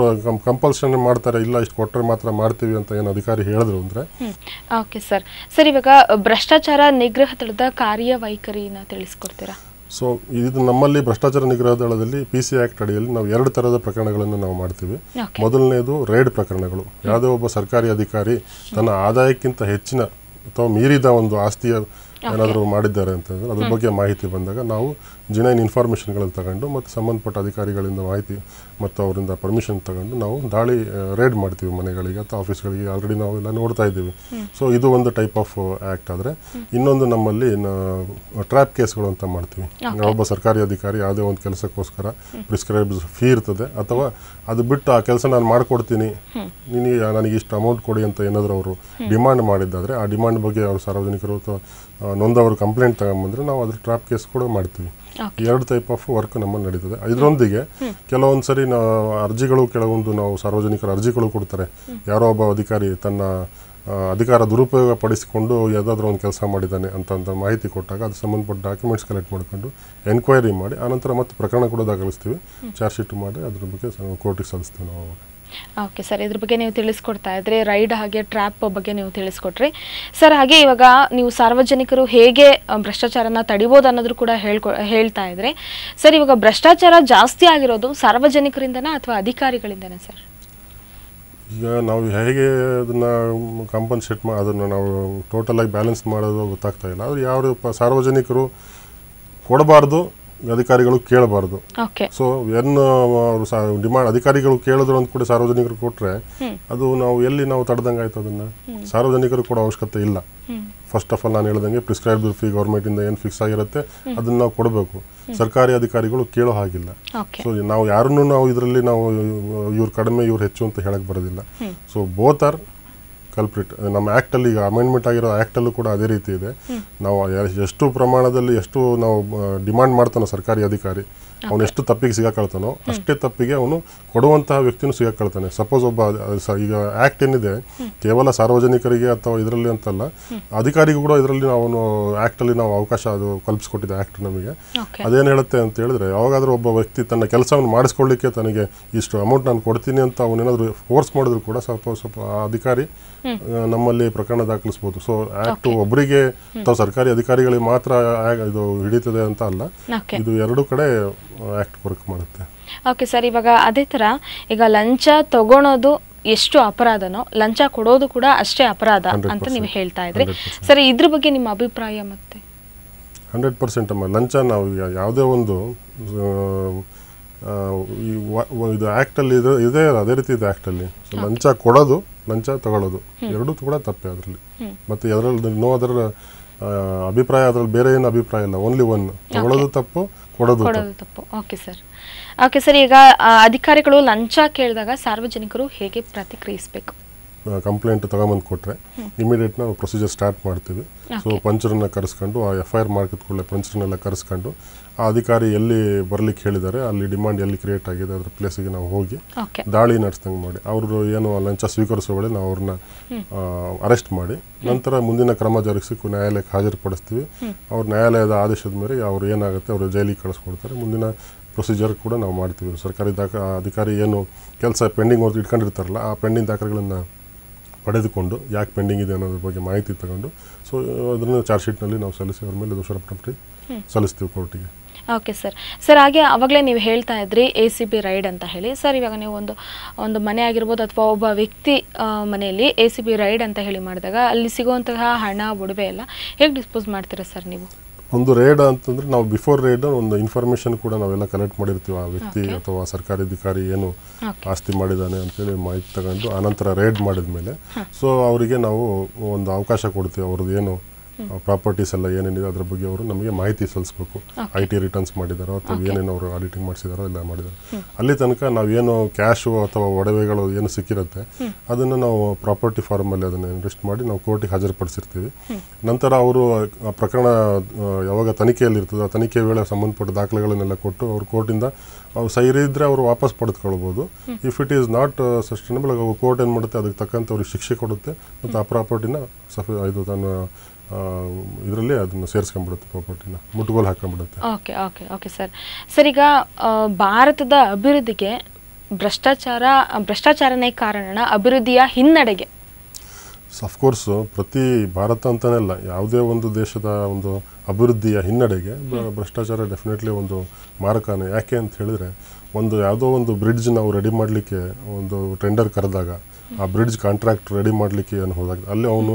ಕಂಪಲ್ಸರಿ ಮಾಡ್ತಾರೆ ಇಲ್ಲ ಇಷ್ಟು ಕೊಟ್ಟರೆ ಮಾತ್ರ ಮಾಡ್ತೀವಿ ಅಂತ ಏನು ಅಧಿಕಾರಿ ಹೇಳಿದ್ರು ಅಂದ್ರೆ ಓಕೆ ಸರ್ ಸರ್ ಇವಾಗ ಭ್ರಷ್ಟಾಚಾರ ನಿಗ್ರಹ ದಳದ ಕಾರ್ಯವೈಖರಿನ ತಿಳಿಸ್ಕೊಡ್ತೀರಾ ಸೊ ಇದು ನಮ್ಮಲ್ಲಿ ಭ್ರಷ್ಟಾಚಾರ ನಿಗ್ರಹ ದಳದಲ್ಲಿ ಪಿ ಸಿ ಆಕ್ಟ್ ಅಡಿಯಲ್ಲಿ ನಾವು ಎರಡು ತರಹದ ಪ್ರಕರಣಗಳನ್ನು ನಾವು ಮಾಡ್ತೀವಿ ಮೊದಲನೇದು ರೇಡ್ ಪ್ರಕರಣಗಳು ಯಾವುದೇ ಒಬ್ಬ ಸರ್ಕಾರಿ ಅಧಿಕಾರಿ ತನ್ನ ಆದಾಯಕ್ಕಿಂತ ಹೆಚ್ಚಿನ ಅಥವಾ ಮೀರಿದ ಒಂದು ಆಸ್ತಿಯ ಏನಾದರೂ ಮಾಡಿದ್ದಾರೆ ಅಂತಂದರೆ ಅದ್ರ ಬಗ್ಗೆ ಮಾಹಿತಿ ಬಂದಾಗ ನಾವು ಜಿನೈನ್ ಇನ್ಫಾರ್ಮೇಷನ್ಗಳನ್ನು ತಗೊಂಡು ಮತ್ತು ಸಂಬಂಧಪಟ್ಟ ಅಧಿಕಾರಿಗಳಿಂದ ಮಾಹಿತಿ ಮತ್ತು ಅವರಿಂದ ಪರ್ಮಿಷನ್ ತಗೊಂಡು ನಾವು ದಾಳಿ ರೇಡ್ ಮಾಡ್ತೀವಿ ಮನೆಗಳಿಗೆ ಅಥವಾ ಆಫೀಸ್ಗಳಿಗೆ ಆಲ್ರೆಡಿ ಎಲ್ಲ ನೋಡ್ತಾ ಇದ್ದೀವಿ ಸೊ ಇದು ಒಂದು ಟೈಪ್ ಆಫ್ ಆ್ಯಕ್ಟ್ ಆದರೆ ಇನ್ನೊಂದು ನಮ್ಮಲ್ಲಿ ಟ್ರ್ಯಾಪ್ ಕೇಸ್ಗಳು ಅಂತ ಮಾಡ್ತೀವಿ ಒಬ್ಬ ಸರ್ಕಾರಿ ಅಧಿಕಾರಿ ಯಾವುದೇ ಒಂದು ಕೆಲಸಕ್ಕೋಸ್ಕರ ಪ್ರಿಸ್ಕ್ರೈಬ್ಸ್ ಫೀ ಇರ್ತದೆ ಅಥವಾ ಅದು ಬಿಟ್ಟು ಆ ಕೆಲಸ ನಾನು ಮಾಡಿಕೊಡ್ತೀನಿ ನಿನಗೆ ನನಗೆ ಇಷ್ಟು ಅಮೌಂಟ್ ಕೊಡಿ ಅಂತ ಏನಾದರೂ ಅವರು ಡಿಮಾಂಡ್ ಮಾಡಿದ್ದಾದರೆ ಆ ಡಿಮ್ಯಾಂಡ್ ಬಗ್ಗೆ ಅವರು ಸಾರ್ವಜನಿಕರು ಅಥವಾ ನೊಂದವರು ಕಂಪ್ಲೇಂಟ್ ತಗೊಂಡ್ಬಂದರೆ ನಾವು ಅದ್ರ ಟ್ರ್ಯಾಪ್ ಕೇಸ್ ಕೂಡ ಮಾಡ್ತೀವಿ ಎರಡು ಟೈಪ್ ಆಫ್ ವರ್ಕ್ ನಮ್ಮಲ್ಲಿ ನಡೀತದೆ ಇದರೊಂದಿಗೆ ಕೆಲವೊಂದು ಸರಿ ನಾವು ಅರ್ಜಿಗಳು ಕೆಲವೊಂದು ನಾವು ಸಾರ್ವಜನಿಕರ ಅರ್ಜಿಗಳು ಕೊಡ್ತಾರೆ ಯಾರೋ ಒಬ್ಬ ಅಧಿಕಾರಿ ತನ್ನ ಅಧಿಕಾರ ದುರುಪಯೋಗ ಪಡಿಸಿಕೊಂಡು ಯಾವುದಾದ್ರೂ ಒಂದು ಕೆಲಸ ಮಾಡಿದ್ದಾನೆ ಅಂತ ಅಂತ ಮಾಹಿತಿ ಕೊಟ್ಟಾಗ ಅದು ಸಂಬಂಧಪಟ್ಟ ಡಾಕ್ಯುಮೆಂಟ್ಸ್ ಕಲೆಕ್ಟ್ ಮಾಡಿಕೊಂಡು ಎನ್ಕ್ವೈರಿ ಮಾಡಿ ಆನಂತರ ಮತ್ತೆ ಪ್ರಕರಣ ಕೂಡ ದಾಖಲಿಸ್ತೀವಿ ಚಾರ್ಜ್ ಶೀಟ್ ಮಾಡಿ ಅದ್ರ ಬಗ್ಗೆ ಕೋರ್ಟಿಗೆ ಸಲ್ಲಿಸ್ತೀವಿ ನಾವು ಓಕೆ ಸರ್ ಇದ್ರ ಬಗ್ಗೆ ನೀವು ತಿಳಿಸ್ಕೊಡ್ತಾ ಇದ್ರೆ ರೈಡ್ ಹಾಗೆ ಟ್ರ್ಯಾಪ್ ಬಗ್ಗೆ ನೀವು ತಿಳಿಸ್ಕೊಟ್ರಿ ಸರ್ ಹಾಗೆ ಇವಾಗ ನೀವು ಸಾರ್ವಜನಿಕರು ಹೇಗೆ ಭ್ರಷ್ಟಾಚಾರನ ತಡಿಬೋದು ಅನ್ನೋದ್ರು ಕೂಡ ಹೇಳ್ಕೊ ಹೇಳ್ತಾ ಇದ್ರೆ ಸರ್ ಇವಾಗ ಭ್ರಷ್ಟಾಚಾರ ಜಾಸ್ತಿ ಆಗಿರೋದು ಸಾರ್ವಜನಿಕರಿಂದನಾ ಅಥವಾ ಅಧಿಕಾರಿಗಳಿಂದನಾ ಸರ್ ಈಗ ನಾವು ಹೇಗೆ ಅದನ್ನು ಕಾಂಪನ್ಸೇಟ್ ಮಾ ಅದನ್ನು ನಾವು ಟೋಟಲಾಗಿ ಬ್ಯಾಲೆನ್ಸ್ ಮಾಡೋದು ಗೊತ್ತಾಗ್ತಾ ಇಲ್ಲ ಆದರೆ ಯಾವ ಸಾರ್ವಜನಿಕರು ಕೊಡಬಾರ್ದು ಅಧಿಕಾರಿಗಳು ಕೇಳಬಾರ್ದು ಸೊ ಎನ್ ಅವರು ಡಿಮಾಂಡ್ ಅಧಿಕಾರಿಗಳು ಕೇಳಿದ್ರು ಅಂತ ಕೂಡ ಸಾರ್ವಜನಿಕರು ಕೊಟ್ರೆ ಅದು ನಾವು ಎಲ್ಲಿ ನಾವು ತಡೆದಂಗಾಯ್ತು ಅದನ್ನ ಸಾರ್ವಜನಿಕರು ಕೂಡ ಅವಶ್ಯಕತೆ ಇಲ್ಲ ಫಸ್ಟ್ ಆಫ್ ಆಲ್ ನಾನು ಹೇಳ್ದಂಗೆ ಪ್ರಿಸ್ಕ್ರೈಬ್ ಫೀ ಗೌರ್ಮೆಂಟ್ ಇಂದ ಏನು ಫಿಕ್ಸ್ ಆಗಿರುತ್ತೆ ಅದನ್ನ ನಾವು ಕೊಡಬೇಕು ಸರ್ಕಾರಿ ಅಧಿಕಾರಿಗಳು ಕೇಳೋ ಹಾಗಿಲ್ಲ ಸೊ ನಾವು ಯಾರನ್ನು ನಾವು ಇದರಲ್ಲಿ ನಾವು ಇವ್ರು ಕಡಿಮೆ ಇವ್ರು ಹೆಚ್ಚು ಅಂತ ಹೇಳಕ್ ಬರೋದಿಲ್ಲ ಸೊ ಬೋತ್ ಆರ್ ಕಲ್ಪ್ರಿಟ್ ನಮ್ಮ ಆ್ಯಕ್ಟಲ್ಲಿ ಈಗ ಅಮೆಂಡ್ಮೆಂಟ್ ಆಗಿರೋ ಆ್ಯಕ್ಟಲ್ಲೂ ಕೂಡ ಅದೇ ರೀತಿ ಇದೆ ನಾವು ಎಷ್ಟು ಪ್ರಮಾಣದಲ್ಲಿ ಎಷ್ಟು ನಾವು ಡಿಮ್ಯಾಂಡ್ ಮಾಡ್ತಾನೋ ಸರ್ಕಾರಿ ಅಧಿಕಾರಿ ಅವನು ಎಷ್ಟು ತಪ್ಪಿಗೆ ಸಿಗಾಕೊಳ್ತಾನೋ ಅಷ್ಟೇ ತಪ್ಪಿಗೆ ಅವನು ಕೊಡುವಂತಹ ವ್ಯಕ್ತಿನೂ ಸಿಗಾಕೊಳ್ತಾನೆ ಸಪೋಸ್ ಒಬ್ಬ ಈಗ ಆ್ಯಕ್ಟ್ ಏನಿದೆ ಕೇವಲ ಸಾರ್ವಜನಿಕರಿಗೆ ಅಥವಾ ಇದರಲ್ಲಿ ಅಂತಲ್ಲ ಅಧಿಕಾರಿಗೂ ಕೂಡ ಇದರಲ್ಲಿ ನಾವು ಅವನು ಆ್ಯಕ್ಟಲ್ಲಿ ನಾವು ಅವಕಾಶ ಅದು ಕಲ್ಪಿಸ್ಕೊಟ್ಟಿದ್ದೆ ಆ್ಯಕ್ಟ್ ನಮಗೆ ಅದೇನು ಹೇಳುತ್ತೆ ಅಂತ ಹೇಳಿದ್ರೆ ಯಾವಾಗಾದರೂ ಒಬ್ಬ ವ್ಯಕ್ತಿ ತನ್ನ ಕೆಲಸವನ್ನು ಮಾಡಿಸ್ಕೊಳ್ಳಿಕ್ಕೆ ತನಗೆ ಇಷ್ಟು ಅಮೌಂಟ್ ನಾನು ಕೊಡ್ತೀನಿ ಅಂತ ಅವನೇನಾದರೂ ಫೋರ್ಸ್ ಮಾಡಿದ್ರು ಕೂಡ ಸ್ವಲ್ಪ ಸ್ವಲ್ಪ ಅಧಿಕಾರಿ ನಮ್ಮಲ್ಲಿ ಪ್ರಕರಣ ದಾಖಲಿಸಬಹುದು ಸೊ ಆಕ್ಟ್ ಒಬ್ಬರಿಗೆ ಅಥವಾ ಸರ್ಕಾರಿ ಅಧಿಕಾರಿಗಳಿಗೆ ಮಾತ್ರ ಇದು ಹಿಡಿತದೆ ಅಂತ ಅಲ್ಲ ಇದು ಎರಡು ಕಡೆ ಆಕ್ಟ್ ವರ್ಕ್ ಮಾಡುತ್ತೆ ಓಕೆ ಸರ್ ಇವಾಗ ಅದೇ ತರ ಈಗ ಲಂಚ ತಗೊಳೋದು ಎಷ್ಟು ಅಪರಾಧನೋ ಲಂಚ ಕೊಡೋದು ಕೂಡ ಅಷ್ಟೇ ಅಪರಾಧ ಅಂತ ನೀವು ಹೇಳ್ತಾ ಇದ್ರಿ ಸರಿ ಇದ್ರ ಬಗ್ಗೆ ನಿಮ್ಮ ಅಭಿಪ್ರಾಯ ಮತ್ತೆ ಹಂಡ್ರೆಡ್ ಪರ್ಸೆಂಟ್ ಅಮ್ಮ ಲಂಚ ನಾವು ಯಾವುದೇ ಒಂದು ಇದು ಆ್ಯಕ್ಟಲ್ಲಿ ಇದೆ ಇದೆ ಅದೇ ರೀತಿ ಇದೆ ಆ್ಯಕ್ಟಲ್ಲಿ ಲಂಚ ಕೊಡೋದು ಲಂಚ ತಗೊಳ್ಳೋದು ಎರಡೂ ಕೂಡ ತಪ್ಪೇ ಅದರಲ್ಲಿ ಮತ್ತೆ ಅದರಲ್ಲಿ ನೋ ಅದರ ಅಭಿಪ್ರಾಯ ಅದರಲ್ಲಿ ಬೇರೆ ಏನು ಅಭಿಪ್ರಾಯ ಇಲ್ಲ ಓನ್ಲಿ ಒನ್ ತಗೊಳ್ಳೋದು ತಪ್ಪು ಕೊಡೋದು ತಪ್ಪು ಓಕೆ ಸರ್ ಓಕೆ ಸರ್ ಈಗ ಅಧಿಕಾರಿಗಳು ಲಂಚ ಕೇಳಿದಾಗ ಸಾರ್ವಜನಿಕರು ಹೇಗೆ ಪ್ರತಿಕ್ರಿಯಿಸಬೇಕು ಕಂಪ್ಲೇಂಟ್ ತಗೊಂಬಂದು ಕೊಟ್ಟರೆ ಇಮಿಡಿಯೇಟ್ ನಾವು ಪ್ರೊಸೀಜರ್ ಸ್ಟಾರ್ಟ್ ಮಾಡ್ತೀವಿ ಸೊ ಪಂಚರನ್ನ ಕರೆಸ್ಕೊಂಡು ಆ ಎಫ್ ಐ ಆರ್ ಮಾರ್ಕ್ ಕೂಡಲೇ ಪಂಚರನ್ನೆಲ್ಲ ಕರೆಸ್ಕೊಂಡು ಆ ಅಧಿಕಾರಿ ಎಲ್ಲಿ ಬರ್ಲಿಕ್ಕೆ ಹೇಳಿದ್ದಾರೆ ಅಲ್ಲಿ ಡಿಮಾಂಡ್ ಎಲ್ಲಿ ಕ್ರಿಯೇಟ್ ಆಗಿದೆ ಅದ್ರ ಪ್ಲೇಸಿಗೆ ನಾವು ಹೋಗಿ ದಾಳಿ ನಡೆಸ್ದಂಗೆ ಮಾಡಿ ಅವರು ಏನು ಲಂಚ ಸ್ವೀಕರಿಸೋ ವೇಳೆ ನಾವು ಅವ್ರನ್ನ ಅರೆಸ್ಟ್ ಮಾಡಿ ನಂತರ ಮುಂದಿನ ಕ್ರಮ ಜರುಗಿಸಿ ನ್ಯಾಯಾಲಯಕ್ಕೆ ಹಾಜರುಪಡಿಸ್ತೀವಿ ಅವ್ರ ನ್ಯಾಯಾಲಯದ ಆದೇಶದ ಮೇಲೆ ಅವ್ರು ಏನಾಗುತ್ತೆ ಅವರು ಜೈಲಿಗೆ ಕಳಿಸ್ಕೊಡ್ತಾರೆ ಮುಂದಿನ ಪ್ರೊಸೀಜರ್ ಕೂಡ ನಾವು ಮಾಡ್ತೀವಿ ಸರ್ಕಾರಿ ದಾಖ ಅಧಿಕಾರಿ ಏನು ಕೆಲಸ ಪೆಂಡಿಂಗ್ ಅವ್ರು ಇಟ್ಕೊಂಡಿರ್ತಾರಲ್ಲ ಆ ಪೆಂಡಿಂಗ್ ದಾಖಲೆಗಳನ್ನು ಪಡೆದುಕೊಂಡು ಯಾಕೆ ಪೆಂಡಿಂಗ್ ಇದೆ ಅನ್ನೋದ್ರ ಬಗ್ಗೆ ಮಾಹಿತಿ ತಗೊಂಡು ಸೊ ಅದನ್ನು ಚಾರ್ಜ್ ಶೀಟ್ನಲ್ಲಿ ನಾವು ಸಲ್ಲಿಸಿ ಅವ್ರ ಮೇಲೆ ದೋಷಾರೋಪಣೆ ಸಲ್ಲಿಸ್ತೀವಿ ಕೋರ್ಟಿಗೆ ಓಕೆ ಸರ್ ಸರ್ ಹಾಗೆ ಅವಾಗಲೇ ನೀವು ಹೇಳ್ತಾ ಇದ್ರಿ ಎ ಸಿ ಬಿ ರೈಡ್ ಅಂತ ಹೇಳಿ ಸರ್ ಇವಾಗ ನೀವು ಒಂದು ಒಂದು ಮನೆ ಆಗಿರ್ಬೋದು ಅಥವಾ ಒಬ್ಬ ವ್ಯಕ್ತಿ ಮನೆಯಲ್ಲಿ ಎ ಸಿ ಬಿ ರೈಡ್ ಅಂತ ಹೇಳಿ ಮಾಡಿದಾಗ ಅಲ್ಲಿ ಸಿಗುವಂತಹ ಹಣ ಒಡವೆ ಎಲ್ಲ ಹೇಗೆ ಡಿಸ್ಪೋಸ್ ಮಾಡ್ತೀರಾ ಸರ್ ನೀವು ಒಂದು ರೇಡ್ ಅಂತಂದರೆ ನಾವು ಬಿಫೋರ್ ರೇಡ್ ಒಂದು ಇನ್ಫಾರ್ಮೇಷನ್ ಕೂಡ ನಾವೆಲ್ಲ ಕಲೆಕ್ಟ್ ಮಾಡಿರ್ತೀವಿ ಆ ವ್ಯಕ್ತಿ ಅಥವಾ ಸರ್ಕಾರಿ ಅಧಿಕಾರಿ ಏನು ಆಸ್ತಿ ಮಾಡಿದ್ದಾನೆ ಅಂತೇಳಿ ಮಾಹಿತಿ ತಗೊಂಡು ಆನಂತರ ರೇಡ್ ಮಾಡಿದ ಮೇಲೆ ಸೊ ಅವರಿಗೆ ನಾವು ಒಂದು ಅವಕಾಶ ಕೊಡ್ತೀವಿ ಅವ್ರದ್ದು ಏನು ಪ್ರಾಪರ್ಟೀಸ್ ಎಲ್ಲ ಏನೇನಿದೆ ಅದ್ರ ಬಗ್ಗೆ ಅವರು ನಮಗೆ ಮಾಹಿತಿ ಸಲ್ಲಿಸಬೇಕು ಐ ಟಿ ರಿಟರ್ನ್ಸ್ ಮಾಡಿದಾರೋ ಅಥವಾ ಏನೇನು ಅವರು ಆಡಿಟಿಂಗ್ ಮಾಡಿಸಿದಾರೋ ಎಲ್ಲ ಮಾಡಿದಾರೆ ಅಲ್ಲಿ ತನಕ ನಾವೇನು ಕ್ಯಾಶು ಅಥವಾ ಒಡವೆಗಳು ಏನು ಸಿಕ್ಕಿರುತ್ತೆ ಅದನ್ನು ನಾವು ಪ್ರಾಪರ್ಟಿ ಫಾರ್ಮಲ್ಲಿ ಅದನ್ನು ಇನ್ವೆಸ್ಟ್ ಮಾಡಿ ನಾವು ಕೋರ್ಟಿಗೆ ಹಾಜರುಪಡಿಸಿರ್ತೀವಿ ನಂತರ ಅವರು ಆ ಪ್ರಕರಣ ಯಾವಾಗ ತನಿಖೆಯಲ್ಲಿರ್ತದೆ ಆ ತನಿಖೆ ವೇಳೆ ಸಂಬಂಧಪಟ್ಟ ದಾಖಲೆಗಳನ್ನೆಲ್ಲ ಕೊಟ್ಟು ಅವರು ಕೋರ್ಟಿಂದ ಸೈರಿ ಇದ್ದರೆ ಅವರು ವಾಪಸ್ ಪಡೆದುಕೊಳ್ಬೋದು if it is not sustainable court ಏನು ಮಾಡುತ್ತೆ ಅದಕ್ಕೆ ತಕ್ಕಂಥ ಅವ್ರಿಗೆ ಶಿಕ್ಷೆ ಕೊಡುತ್ತೆ ಮತ್ತು ಆ ಪ್ರಾಪರ್ಟಿನ ಸಫ ಇದು ತನ್ನ ಇದರಲ್ಲಿ ಅದನ್ನು ಸೇರಿಸ್ಕೊಂಡ್ಬಿಡುತ್ತೆ ಪ್ರಾಪರ್ಟಿನ ಮುಟ್ಟುಗೋಲು ಹಾಕೊಂಡ್ಬಿಡುತ್ತೆ okay okay okay sir sir ಈಗ ಭಾರತದ ಅಭಿವೃದ್ಧಿಗೆ ಭ್ರಷ್ಟಾಚಾರ ಭ್ರಷ್ಟಾಚಾರನೇ ಕಾರಣ ಅಭಿವೃದ್ಧಿಯ ಹಿನ್ನಡೆಗೆ ಅಫ್ಕೋರ್ಸು ಪ್ರತಿ ಭಾರತ ಅಂತಲೇ ಅಲ್ಲ ಯಾವುದೇ ಒಂದು ದೇಶದ ಒಂದು ಅಭಿವೃದ್ಧಿಯ ಹಿನ್ನಡೆಗೆ ಭ್ರಷ್ಟಾಚಾರ ಡೆಫಿನೆಟ್ಲಿ ಒಂದು ಮಾರಕನೇ ಯಾಕೆ ಅಂತ ಹೇಳಿದ್ರೆ ಒಂದು ಯಾವುದೋ ಒಂದು ಬ್ರಿಡ್ಜ್ ನಾವು ರೆಡಿ ಮಾಡಲಿಕ್ಕೆ ಒಂದು ಟೆಂಡರ್ ಕರೆದಾಗ ಆ ಬ್ರಿಡ್ಜ್ ಕಾಂಟ್ರಾಕ್ಟ್ ರೆಡಿ ಮಾಡಲಿಕ್ಕೆ ಏನು ಹೋದಾಗ ಅಲ್ಲಿ ಅವನು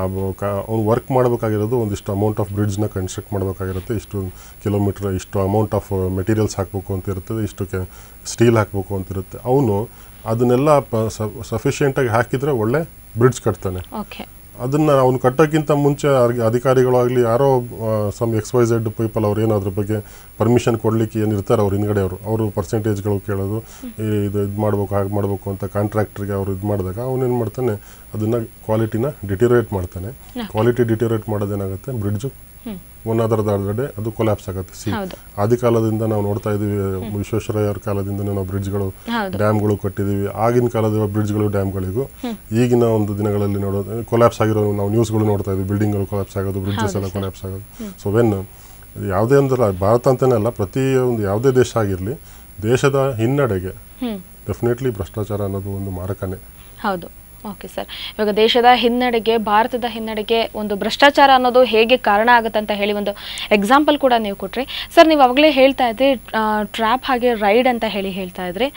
ಅವ್ನು ವರ್ಕ್ ಮಾಡಬೇಕಾಗಿರೋದು ಒಂದಿಷ್ಟು ಅಮೌಂಟ್ ಆಫ್ ಬ್ರಿಡ್ಜ್ನ ಕನ್ಸ್ಟ್ರಕ್ಟ್ ಮಾಡಬೇಕಾಗಿರುತ್ತೆ ಇಷ್ಟು ಕಿಲೋಮೀಟ್ರ್ ಇಷ್ಟು ಅಮೌಂಟ್ ಆಫ್ ಮೆಟೀರಿಯಲ್ಸ್ ಹಾಕಬೇಕು ಅಂತ ಇರುತ್ತೆ ಇಷ್ಟು ಕೆ ಸ್ಟೀಲ್ ಹಾಕಬೇಕು ಅಂತ ಇರುತ್ತೆ ಅವನು ಅದನ್ನೆಲ್ಲ ಪ ಸಫಿಷಿಯೆಂಟಾಗಿ ಹಾಕಿದರೆ ಒಳ್ಳೆ ಬ್ರಿಡ್ಜ್ ಕಟ್ತಾನೆ ಅದನ್ನು ಅವನು ಕಟ್ಟೋಕ್ಕಿಂತ ಮುಂಚೆ ಅಧಿಕಾರಿಗಳಾಗಲಿ ಯಾರೋ ಸಮ್ ವೈ ಝೆಡ್ ಪೀಪಲ್ ಅವ್ರು ಏನಾದ್ರ ಬಗ್ಗೆ ಪರ್ಮಿಷನ್ ಕೊಡಲಿಕ್ಕೆ ಏನು ಇರ್ತಾರೆ ಅವ್ರು ಹಿಂದ್ಗಡೆ ಅವರು ಅವರು ಪರ್ಸೆಂಟೇಜ್ಗಳು ಕೇಳೋದು ಇದು ಇದು ಮಾಡಬೇಕು ಹಾಗೆ ಮಾಡಬೇಕು ಅಂತ ಕಾಂಟ್ರಾಕ್ಟ್ರಿಗೆ ಅವ್ರು ಇದು ಮಾಡಿದಾಗ ಅವನೇನು ಮಾಡ್ತಾನೆ ಅದನ್ನು ಕ್ವಾಲಿಟಿನ ಡಿಟಿರೇಟ್ ಮಾಡ್ತಾನೆ ಕ್ವಾಲಿಟಿ ಡಿಟೇರೇಟ್ ಮಾಡೋದೇನಾಗುತ್ತೆ ಬ್ರಿಡ್ಜು ಒನ್ ಅದರ್ ದಾಡದೆ ಅದು ಕೊಲ್ಯಾಪ್ಸ್ ಆಗುತ್ತೆ ಸಿ ಆದಿ ಕಾಲದಿಂದ ನಾವು ನೋಡ್ತಾ ಇದೀವಿ ವಿಶ್ವೇಶ್ವರಯ್ಯವ್ರ ಕಾಲದಿಂದ ನಾವು ಬ್ರಿಡ್ಜ್ಗಳು ಡ್ಯಾಮ್ಗಳು ಕಟ್ಟಿದೀವಿ ಆಗಿನ ಕಾಲದ ಬ್ರಿಡ್ಜ್ಗಳು ಡ್ಯಾಮ್ಗಳಿಗೂ ಈಗಿನ ಒಂದು ದಿನಗಳಲ್ಲಿ ನೋಡೋದು ಕೊಲ್ಯಾಪ್ಸ್ ಆಗಿರೋ ನಾವು ನ್ಯೂಸ್ಗಳು ನೋಡ್ತಾ ಇದೀವಿ ಬಿಲ್ಡಿಂಗ್ಗಳು ಕೊಲ್ಯಾಪ್ಸ್ ಆಗೋದು ಬ್ರಿಡ್ಜಸ್ ಎಲ್ಲ ಕೊಲ್ಯಾಪ್ಸ್ ಆಗೋದು ಸೊ ವೆನ್ ಯಾವುದೇ ಅಂದ್ರೆ ಭಾರತ ಅಂತಲೇ ಅಲ್ಲ ಪ್ರತಿಯೊಂದು ಯಾವುದೇ ದೇಶ ಆಗಿರಲಿ ದೇಶದ ಹಿನ್ನಡೆಗೆ ಡೆಫಿನೆಟ್ಲಿ ಭ್ರಷ್ಟಾಚಾರ ಅನ್ನೋದು ಒಂದು ಮಾರಕನೇ ಹೌದು ಓಕೆ ಸರ್ ಇವಾಗ ದೇಶದ ಹಿನ್ನಡೆಗೆ ಭಾರತದ ಹಿನ್ನಡೆಗೆ ಒಂದು ಭ್ರಷ್ಟಾಚಾರ ಅನ್ನೋದು ಹೇಗೆ ಕಾರಣ ಆಗುತ್ತೆ ಅಂತ ಹೇಳಿ ಒಂದು ಎಕ್ಸಾಂಪಲ್ ಕೂಡ ನೀವು ಕೊಟ್ರಿ ಸರ್ ನೀವು ಅವಾಗಲೇ ಹೇಳ್ತಾ ಇದ್ರಿ ಟ್ರ್ಯಾಪ್ ಹಾಗೆ ರೈಡ್ ಅಂತ ಹೇಳಿ ಹೇಳ್ತಾ ಇದ್ರಿ